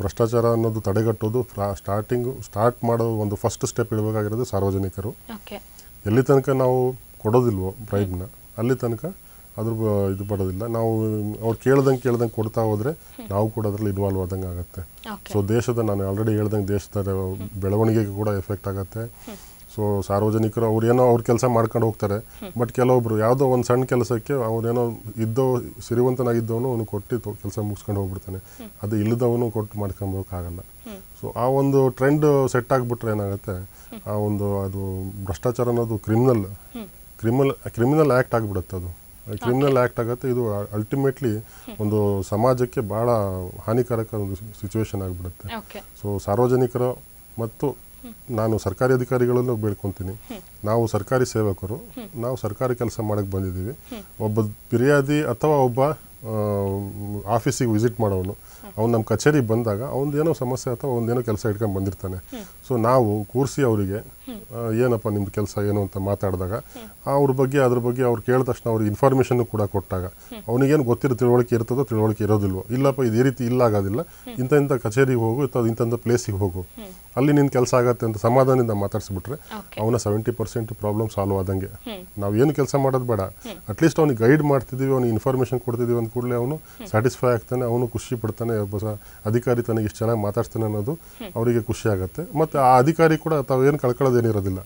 ಭ್ರಷ್ಟಾಚಾರ ಅನ್ನೋದು ತಡೆಗಟ್ಟೋದು ಸ್ಟಾರ್ಟಿಂಗ್ ಸ್ಟಾರ್ಟ್ ಮಾಡೋ ಒಂದು ಫಸ್ಟ್ ಸ್ಟೆಪ್ ಇಡಬೇಕಾಗಿರೋದು ಸಾರ್ವಜನಿಕರು ಎಲ್ಲಿ ತನಕ ನಾವು ಕೊಡೋದಿಲ್ವೋ ಬ್ರೈಬ್ನ ಅಲ್ಲಿ ತನಕ ಅದ್ರ ಇದು ಪಡೋದಿಲ್ಲ ನಾವು ಅವ್ರು ಕೇಳ್ದಂಗೆ ಕೇಳ್ದಂಗೆ ಕೊಡ್ತಾ ಹೋದ್ರೆ ನಾವು ಕೂಡ ಅದ್ರಲ್ಲಿ ಇನ್ವಾಲ್ವ್ ಆದಂಗೆ ಆಗುತ್ತೆ ಸೊ ದೇಶದ ನಾನು ಆಲ್ರೆಡಿ ಹೇಳ್ದಂಗೆ ದೇಶದ ಬೆಳವಣಿಗೆಗೆ ಕೂಡ ಎಫೆಕ್ಟ್ ಆಗುತ್ತೆ ಸೊ ಸಾರ್ವಜನಿಕರು ಅವ್ರೇನೋ ಅವ್ರ ಕೆಲಸ ಮಾಡ್ಕೊಂಡು ಹೋಗ್ತಾರೆ ಬಟ್ ಕೆಲವೊಬ್ರು ಯಾವುದೋ ಒಂದು ಸಣ್ಣ ಕೆಲಸಕ್ಕೆ ಅವನೇನೋ ಇದ್ದೋ ಸಿರಿವಂತನಾಗಿದ್ದವನು ಅವನು ಕೊಟ್ಟು ಕೆಲಸ ಮುಗಿಸ್ಕೊಂಡು ಹೋಗ್ಬಿಡ್ತಾನೆ ಅದು ಇಲ್ಲದವನು ಕೊಟ್ಟು ಮಾಡ್ಕೊಂಬೋಕ್ಕಾಗಲ್ಲ ಸೊ ಆ ಒಂದು ಟ್ರೆಂಡ್ ಸೆಟ್ ಆಗಿಬಿಟ್ರೆ ಏನಾಗುತ್ತೆ ಆ ಒಂದು ಅದು ಭ್ರಷ್ಟಾಚಾರ ಅನ್ನೋದು ಕ್ರಿಮಿನಲ್ ಕ್ರಿಮಿನಲ್ ಕ್ರಿಮಿನಲ್ ಆ್ಯಕ್ಟ್ ಆಗಿಬಿಡುತ್ತೆ ಅದು ಕ್ರಿಮಿನಲ್ ಆ್ಯಕ್ಟ್ ಆಗುತ್ತೆ ಇದು ಅಲ್ಟಿಮೇಟ್ಲಿ ಒಂದು ಸಮಾಜಕ್ಕೆ ಭಾಳ ಹಾನಿಕಾರಕ ಒಂದು ಸಿಚುವೇಶನ್ ಆಗಿಬಿಡುತ್ತೆ ಸೊ ಸಾರ್ವಜನಿಕರು ಮತ್ತು ನಾನು ಸರ್ಕಾರಿ ಅಧಿಕಾರಿಗಳನ್ನು ಬೇಡ್ಕೊತೀನಿ ನಾವು ಸರ್ಕಾರಿ ಸೇವಕರು ನಾವು ಸರ್ಕಾರಿ ಕೆಲಸ ಮಾಡಕ್ಕೆ ಬಂದಿದ್ದೀವಿ ಒಬ್ಬ ಫಿರ್ಯಾದಿ ಅಥವಾ ಒಬ್ಬ ಆಫೀಸಿಗೆ ವಿಸಿಟ್ ಮಾಡೋನು ಅವ್ನು ನಮ್ಮ ಕಚೇರಿಗೆ ಬಂದಾಗ ಅವ್ನದೇನೋ ಸಮಸ್ಯೆ ಅಥವಾ ಒಂದೇನೋ ಕೆಲಸ ಇಟ್ಕೊಂಡು ಬಂದಿರ್ತಾನೆ ಸೊ ನಾವು ಕೂರಿಸಿ ಅವರಿಗೆ ಏನಪ್ಪ ನಿಮ್ದು ಕೆಲಸ ಏನು ಅಂತ ಮಾತಾಡಿದಾಗ ಅವ್ರ ಬಗ್ಗೆ ಅದ್ರ ಬಗ್ಗೆ ಅವ್ರು ಕೇಳಿದ ತಕ್ಷಣ ಅವ್ರಿಗೆ ಇನ್ಫಾರ್ಮೇಷನ್ ಕೂಡ ಕೊಟ್ಟಾಗ ಅವನಿಗೇನು ಗೊತ್ತಿರೋ ತಿಳುವಳಿಕೆ ಇರ್ತದೋ ತಿಳುವಳಿಕೆ ಇರೋದಿಲ್ವೋ ಇಲ್ಲಪ್ಪ ಇದೇ ರೀತಿ ಇಲ್ಲ ಆಗೋದಿಲ್ಲ ಇಂಥ ಇಂಥ ಕಚೇರಿಗೆ ಹೋಗು ಇಂಥ ಇಂಥ ಪ್ಲೇಸಿಗೆ ಹೋಗು ಅಲ್ಲಿ ನಿನ್ನ ಕೆಲಸ ಆಗತ್ತೆ ಅಂತ ಸಮಾಧಾನದಿಂದ ಮಾತಾಡಿಸ್ಬಿಟ್ರೆ ಅವನ ಸೆವೆಂಟಿ ಪರ್ಸೆಂಟ್ ಪ್ರಾಬ್ಲಮ್ ಸಾಲ್ವ್ ಆದಂಗೆ ನಾವು ಏನು ಕೆಲಸ ಮಾಡೋದು ಬೇಡ ಅಟ್ಲೀಸ್ಟ್ ಅವ್ನಿಗೆ ಗೈಡ್ ಮಾಡ್ತಿದ್ದೀವಿ ಅವ್ನಿಗೆ ಇನ್ಫಾರ್ಮೇಷನ್ ಕೊಡ್ತಿದ್ದೀವಿ ಅಂದ ಕೂಡಲೇ ಅವನು ಸ್ಯಾಟಿಸ್ಫೈ ಆಗ್ತಾನೆ ಅವನು ಖುಷಿ ಪಡ್ತಾನೆ ಒಬ್ಬ ಅಧಿಕಾರಿ ತನಗೆ ಇಷ್ಟು ಚೆನ್ನಾಗಿ ಮಾತಾಡ್ತಾನೆ ಅನ್ನೋದು ಅವರಿಗೆ ಖುಷಿ ಆಗುತ್ತೆ ಮತ್ತು ಆ ಅಧಿಕಾರಿ ಕೂಡ ತಾವೇನು ಕಳ್ಕೊಳ್ಳೋದು ಇರೋದಿಲ್ಲ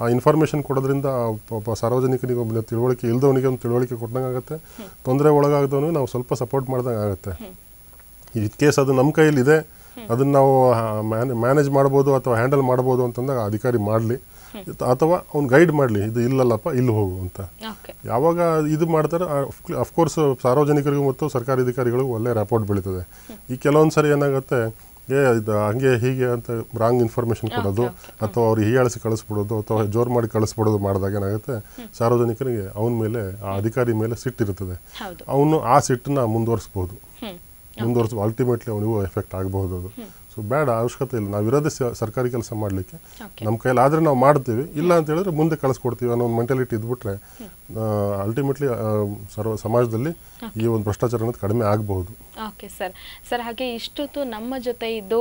ಆ ಇನ್ಫಾರ್ಮೇಷನ್ ಕೊಡೋದ್ರಿಂದ ಸಾರ್ವಜನಿಕನಿಗೆ ಒಬ್ಬ ತಿಳುವಳಿಕೆ ಇಲ್ದವನಿಗೆ ಒಂದು ತಿಳುವಳಿಕೆ ಕೊಟ್ಟಂಗೆ ಆಗುತ್ತೆ ತೊಂದರೆ ಒಳಗಾಗದವನು ನಾವು ಸ್ವಲ್ಪ ಸಪೋರ್ಟ್ ಮಾಡ್ದಂಗೆ ಆಗುತ್ತೆ ಈ ಕೇಸ್ ಅದು ನಮ್ಮ ಕೈಯಲ್ಲಿದೆ ಅದನ್ನು ನಾವು ಮ್ಯಾನೇಜ್ ಮಾಡ್ಬೋದು ಅಥವಾ ಹ್ಯಾಂಡಲ್ ಮಾಡ್ಬೋದು ಅಂತಂದಾಗ ಅಧಿಕಾರಿ ಮಾಡಲಿ ಅಥವಾ ಅವ್ನು ಗೈಡ್ ಮಾಡಲಿ ಇದು ಇಲ್ಲಲ್ಲಪ್ಪ ಇಲ್ಲಿ ಹೋಗು ಅಂತ ಯಾವಾಗ ಇದು ಮಾಡ್ತಾರೆ ಅಫ್ಕೋರ್ಸ್ ಸಾರ್ವಜನಿಕರಿಗೂ ಮತ್ತು ಸರ್ಕಾರಿ ಅಧಿಕಾರಿಗಳಿಗೂ ಒಳ್ಳೆ ರೆಪೋರ್ಟ್ ಬೆಳೀತದೆ ಈ ಕೆಲವೊಂದು ಸರಿ ಏನಾಗುತ್ತೆ ಇದು ಹಂಗೆ ಹೀಗೆ ಅಂತ ರಾಂಗ್ ಇನ್ಫಾರ್ಮೇಷನ್ ಕೊಡೋದು ಅಥವಾ ಅವ್ರಿಗೆ ಹೀಯಾಳಿಸಿ ಕಳಿಸ್ಬಿಡೋದು ಅಥವಾ ಜೋರು ಮಾಡಿ ಕಳಿಸ್ಬಿಡೋದು ಮಾಡಿದಾಗ ಏನಾಗುತ್ತೆ ಸಾರ್ವಜನಿಕರಿಗೆ ಅವನ ಮೇಲೆ ಆ ಅಧಿಕಾರಿ ಮೇಲೆ ಸಿಟ್ಟಿರುತ್ತದೆ ಅವನು ಆ ಸಿಟ್ಟನ್ನ ಮುಂದುವರಿಸ್ಬೋದು ಮುಂದುವರಿಸ್ ಅಲ್ಟಿಮೇಟ್ಲಿ ಅವನಿಗೂ ಎಫೆಕ್ಟ್ ಆಗಬಹುದು ಅದು ಸೊ ಬೇಡ ಅವಶ್ಯಕತೆ ಇಲ್ಲ ನಾವು ಇರೋದೇ ಸರ್ಕಾರಿ ಕೆಲಸ ಮಾಡಲಿಕ್ಕೆ ನಮ್ಮ ಕೈಯಲ್ಲಿ ಆದರೆ ನಾವು ಮಾಡ್ತೀವಿ ಇಲ್ಲ ಅಂತ ಹೇಳಿದ್ರೆ ಮುಂದೆ ಕಳಿಸ್ಕೊಡ್ತೀವಿ ಅನ್ನೋ ಒಂದು ಮೆಂಟಾಲಿಟಿ ಇದ್ಬಿಟ್ರೆ ಅಲ್ಟಿಮೇಟ್ಲಿ ಸರ್ವ ಸಮಾಜದಲ್ಲಿ ಈ ಒಂದು ಭ್ರಷ್ಟಾಚಾರ ಅನ್ನೋದು ಕಡಿಮೆ ಆಗಬಹುದು ಓಕೆ ಸರ್ ಸರ್ ಹಾಗೆ ಇಷ್ಟೊತ್ತು ನಮ್ಮ ಜೊತೆ ಇದ್ದು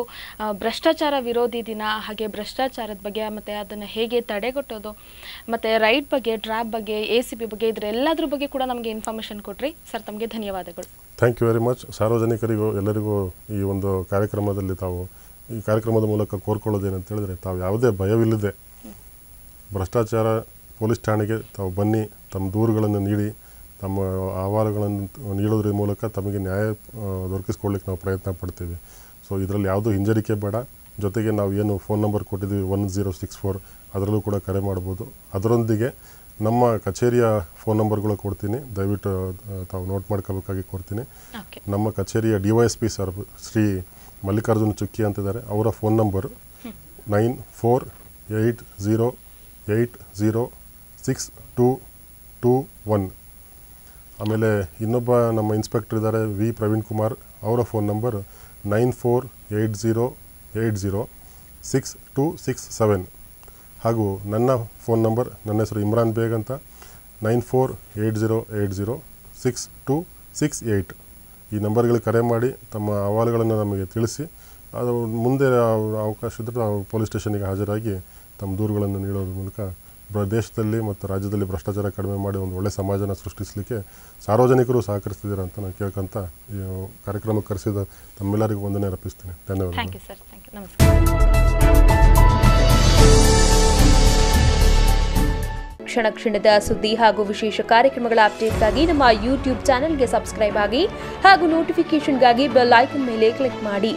ಭ್ರಷ್ಟಾಚಾರ ವಿರೋಧಿ ದಿನ ಹಾಗೆ ಭ್ರಷ್ಟಾಚಾರದ ಬಗ್ಗೆ ಮತ್ತು ಅದನ್ನು ಹೇಗೆ ತಡೆಗಟ್ಟೋದು ಮತ್ತು ರೈಟ್ ಬಗ್ಗೆ ಟ್ರ್ಯಾಪ್ ಬಗ್ಗೆ ಎ ಸಿ ಬಿ ಬಗ್ಗೆ ಇದ್ರೆ ಎಲ್ಲದ್ರ ಬಗ್ಗೆ ಕೂಡ ನಮಗೆ ಇನ್ಫಾರ್ಮೇಷನ್ ಕೊಡ್ರಿ ಸರ್ ತಮಗೆ ಧನ್ಯವಾದಗಳು ಥ್ಯಾಂಕ್ ಯು ವೆರಿ ಮಚ್ ಸಾರ್ವಜನಿಕರಿಗೂ ಎಲ್ಲರಿಗೂ ಈ ಒಂದು ಕಾರ್ಯಕ್ರಮದಲ್ಲಿ ತಾವು ಈ ಕಾರ್ಯಕ್ರಮದ ಮೂಲಕ ಕೋರ್ಕೊಳ್ಳೋದೇನಂತ ಹೇಳಿದ್ರೆ ತಾವು ಯಾವುದೇ ಭಯವಿಲ್ಲದೆ ಭ್ರಷ್ಟಾಚಾರ ಪೊಲೀಸ್ ಠಾಣೆಗೆ ತಾವು ಬನ್ನಿ ತಮ್ಮ ದೂರುಗಳನ್ನು ನೀಡಿ ತಮ್ಮ ಆಹ್ವಾನಗಳನ್ನು ನೀಡೋದ್ರ ಮೂಲಕ ತಮಗೆ ನ್ಯಾಯ ದೊರಕಿಸ್ಕೊಳ್ಳಿಕ್ಕೆ ನಾವು ಪ್ರಯತ್ನ ಪಡ್ತೀವಿ ಸೊ ಇದರಲ್ಲಿ ಯಾವುದೂ ಹಿಂಜರಿಕೆ ಬೇಡ ಜೊತೆಗೆ ನಾವು ಏನು ಫೋನ್ ನಂಬರ್ ಕೊಟ್ಟಿದ್ದೀವಿ ಒನ್ ಝೀರೋ ಸಿಕ್ಸ್ ಫೋರ್ ಅದರಲ್ಲೂ ಕೂಡ ಕರೆ ಮಾಡ್ಬೋದು ಅದರೊಂದಿಗೆ ನಮ್ಮ ಕಚೇರಿಯ ಫೋನ್ ನಂಬರ್ಗಳು ಕೊಡ್ತೀನಿ ದಯವಿಟ್ಟು ತಾವು ನೋಟ್ ಮಾಡ್ಕೋಬೇಕಾಗಿ ಕೊಡ್ತೀನಿ ನಮ್ಮ ಕಚೇರಿಯ D Y S P sir Shri Mallikarjun Chukki ಅಂತಿದ್ದಾರೆ ಅವರ phone number nine four eight zero eight zero six two two one ಆಮೇಲೆ ಇನ್ನೊಬ್ಬ ನಮ್ಮ ಇನ್ಸ್ಪೆಕ್ಟರ್ ಇದ್ದಾರೆ ವಿ ಪ್ರವೀಣ್ ಕುಮಾರ್ ಅವರ phone number nine four eight zero eight zero six two six seven ಹಾಗೂ ನನ್ನ phone number ನನ್ನ ಹೆಸರು ಇಮ್ರಾನ್ ಬೇಗ್ ಅಂತ nine four eight zero eight zero six two six eight ಈ ನಂಬರ್ಗಳಿಗೆ ಕರೆ ಮಾಡಿ ತಮ್ಮ ಅಹವಾಲುಗಳನ್ನು ನಮಗೆ ತಿಳಿಸಿ ಅದು ಮುಂದೆ ಅವಕಾಶ ಇದ್ದರೆ ಪೊಲೀಸ್ ಸ್ಟೇಷನಿಗೆ ಹಾಜರಾಗಿ ತಮ್ಮ ದೂರುಗಳನ್ನು ನೀಡೋದ್ರ ಮೂಲಕ ಪ್ರದೇಶದಲ್ಲಿ ಮತ್ತು ರಾಜ್ಯದಲ್ಲಿ ಭ್ರಷ್ಟಾಚಾರ ಕಡಿಮೆ ಮಾಡಿ ಒಂದು ಒಳ್ಳೆ ಸಮಾಜನ ಸೃಷ್ಟಿಸಲಿಕ್ಕೆ ಸಾರ್ವಜನಿಕರು ಸಹಕರಿಸ್ತಿದ್ದೀರಾ ಅಂತ ನಾನು ಕೇಳ್ಕೊಂತ ಈ ಕಾರ್ಯಕ್ರಮಕ್ಕೆ ಕರೆಸಿದ ತಮ್ಮೆಲ್ಲರಿಗೂ ವಂದನೆ ಅರ್ಪಿಸ್ತೀನಿ ಧನ್ಯವಾದ ಕ್ಷಣ ಕ್ಷಣದ ಸುದ್ದಿ ಹಾಗೂ ವಿಶೇಷ ಕಾರ್ಯಕ್ರಮಗಳ ಅಪ್ಡೇಟ್ಗಾಗಿ ನಮ್ಮ ಯೂಟ್ಯೂಬ್ ಚಾನೆಲ್ಗೆ ಸಬ್ಸ್ಕ್ರೈಬ್ ಆಗಿ ಹಾಗೂ ನೋಟಿಫಿಕೇಷನ್ಗಾಗಿ ಬೆಲ್ ಐಕನ್ ಮೇಲೆ ಕ್ಲಿಕ್ ಮಾಡಿ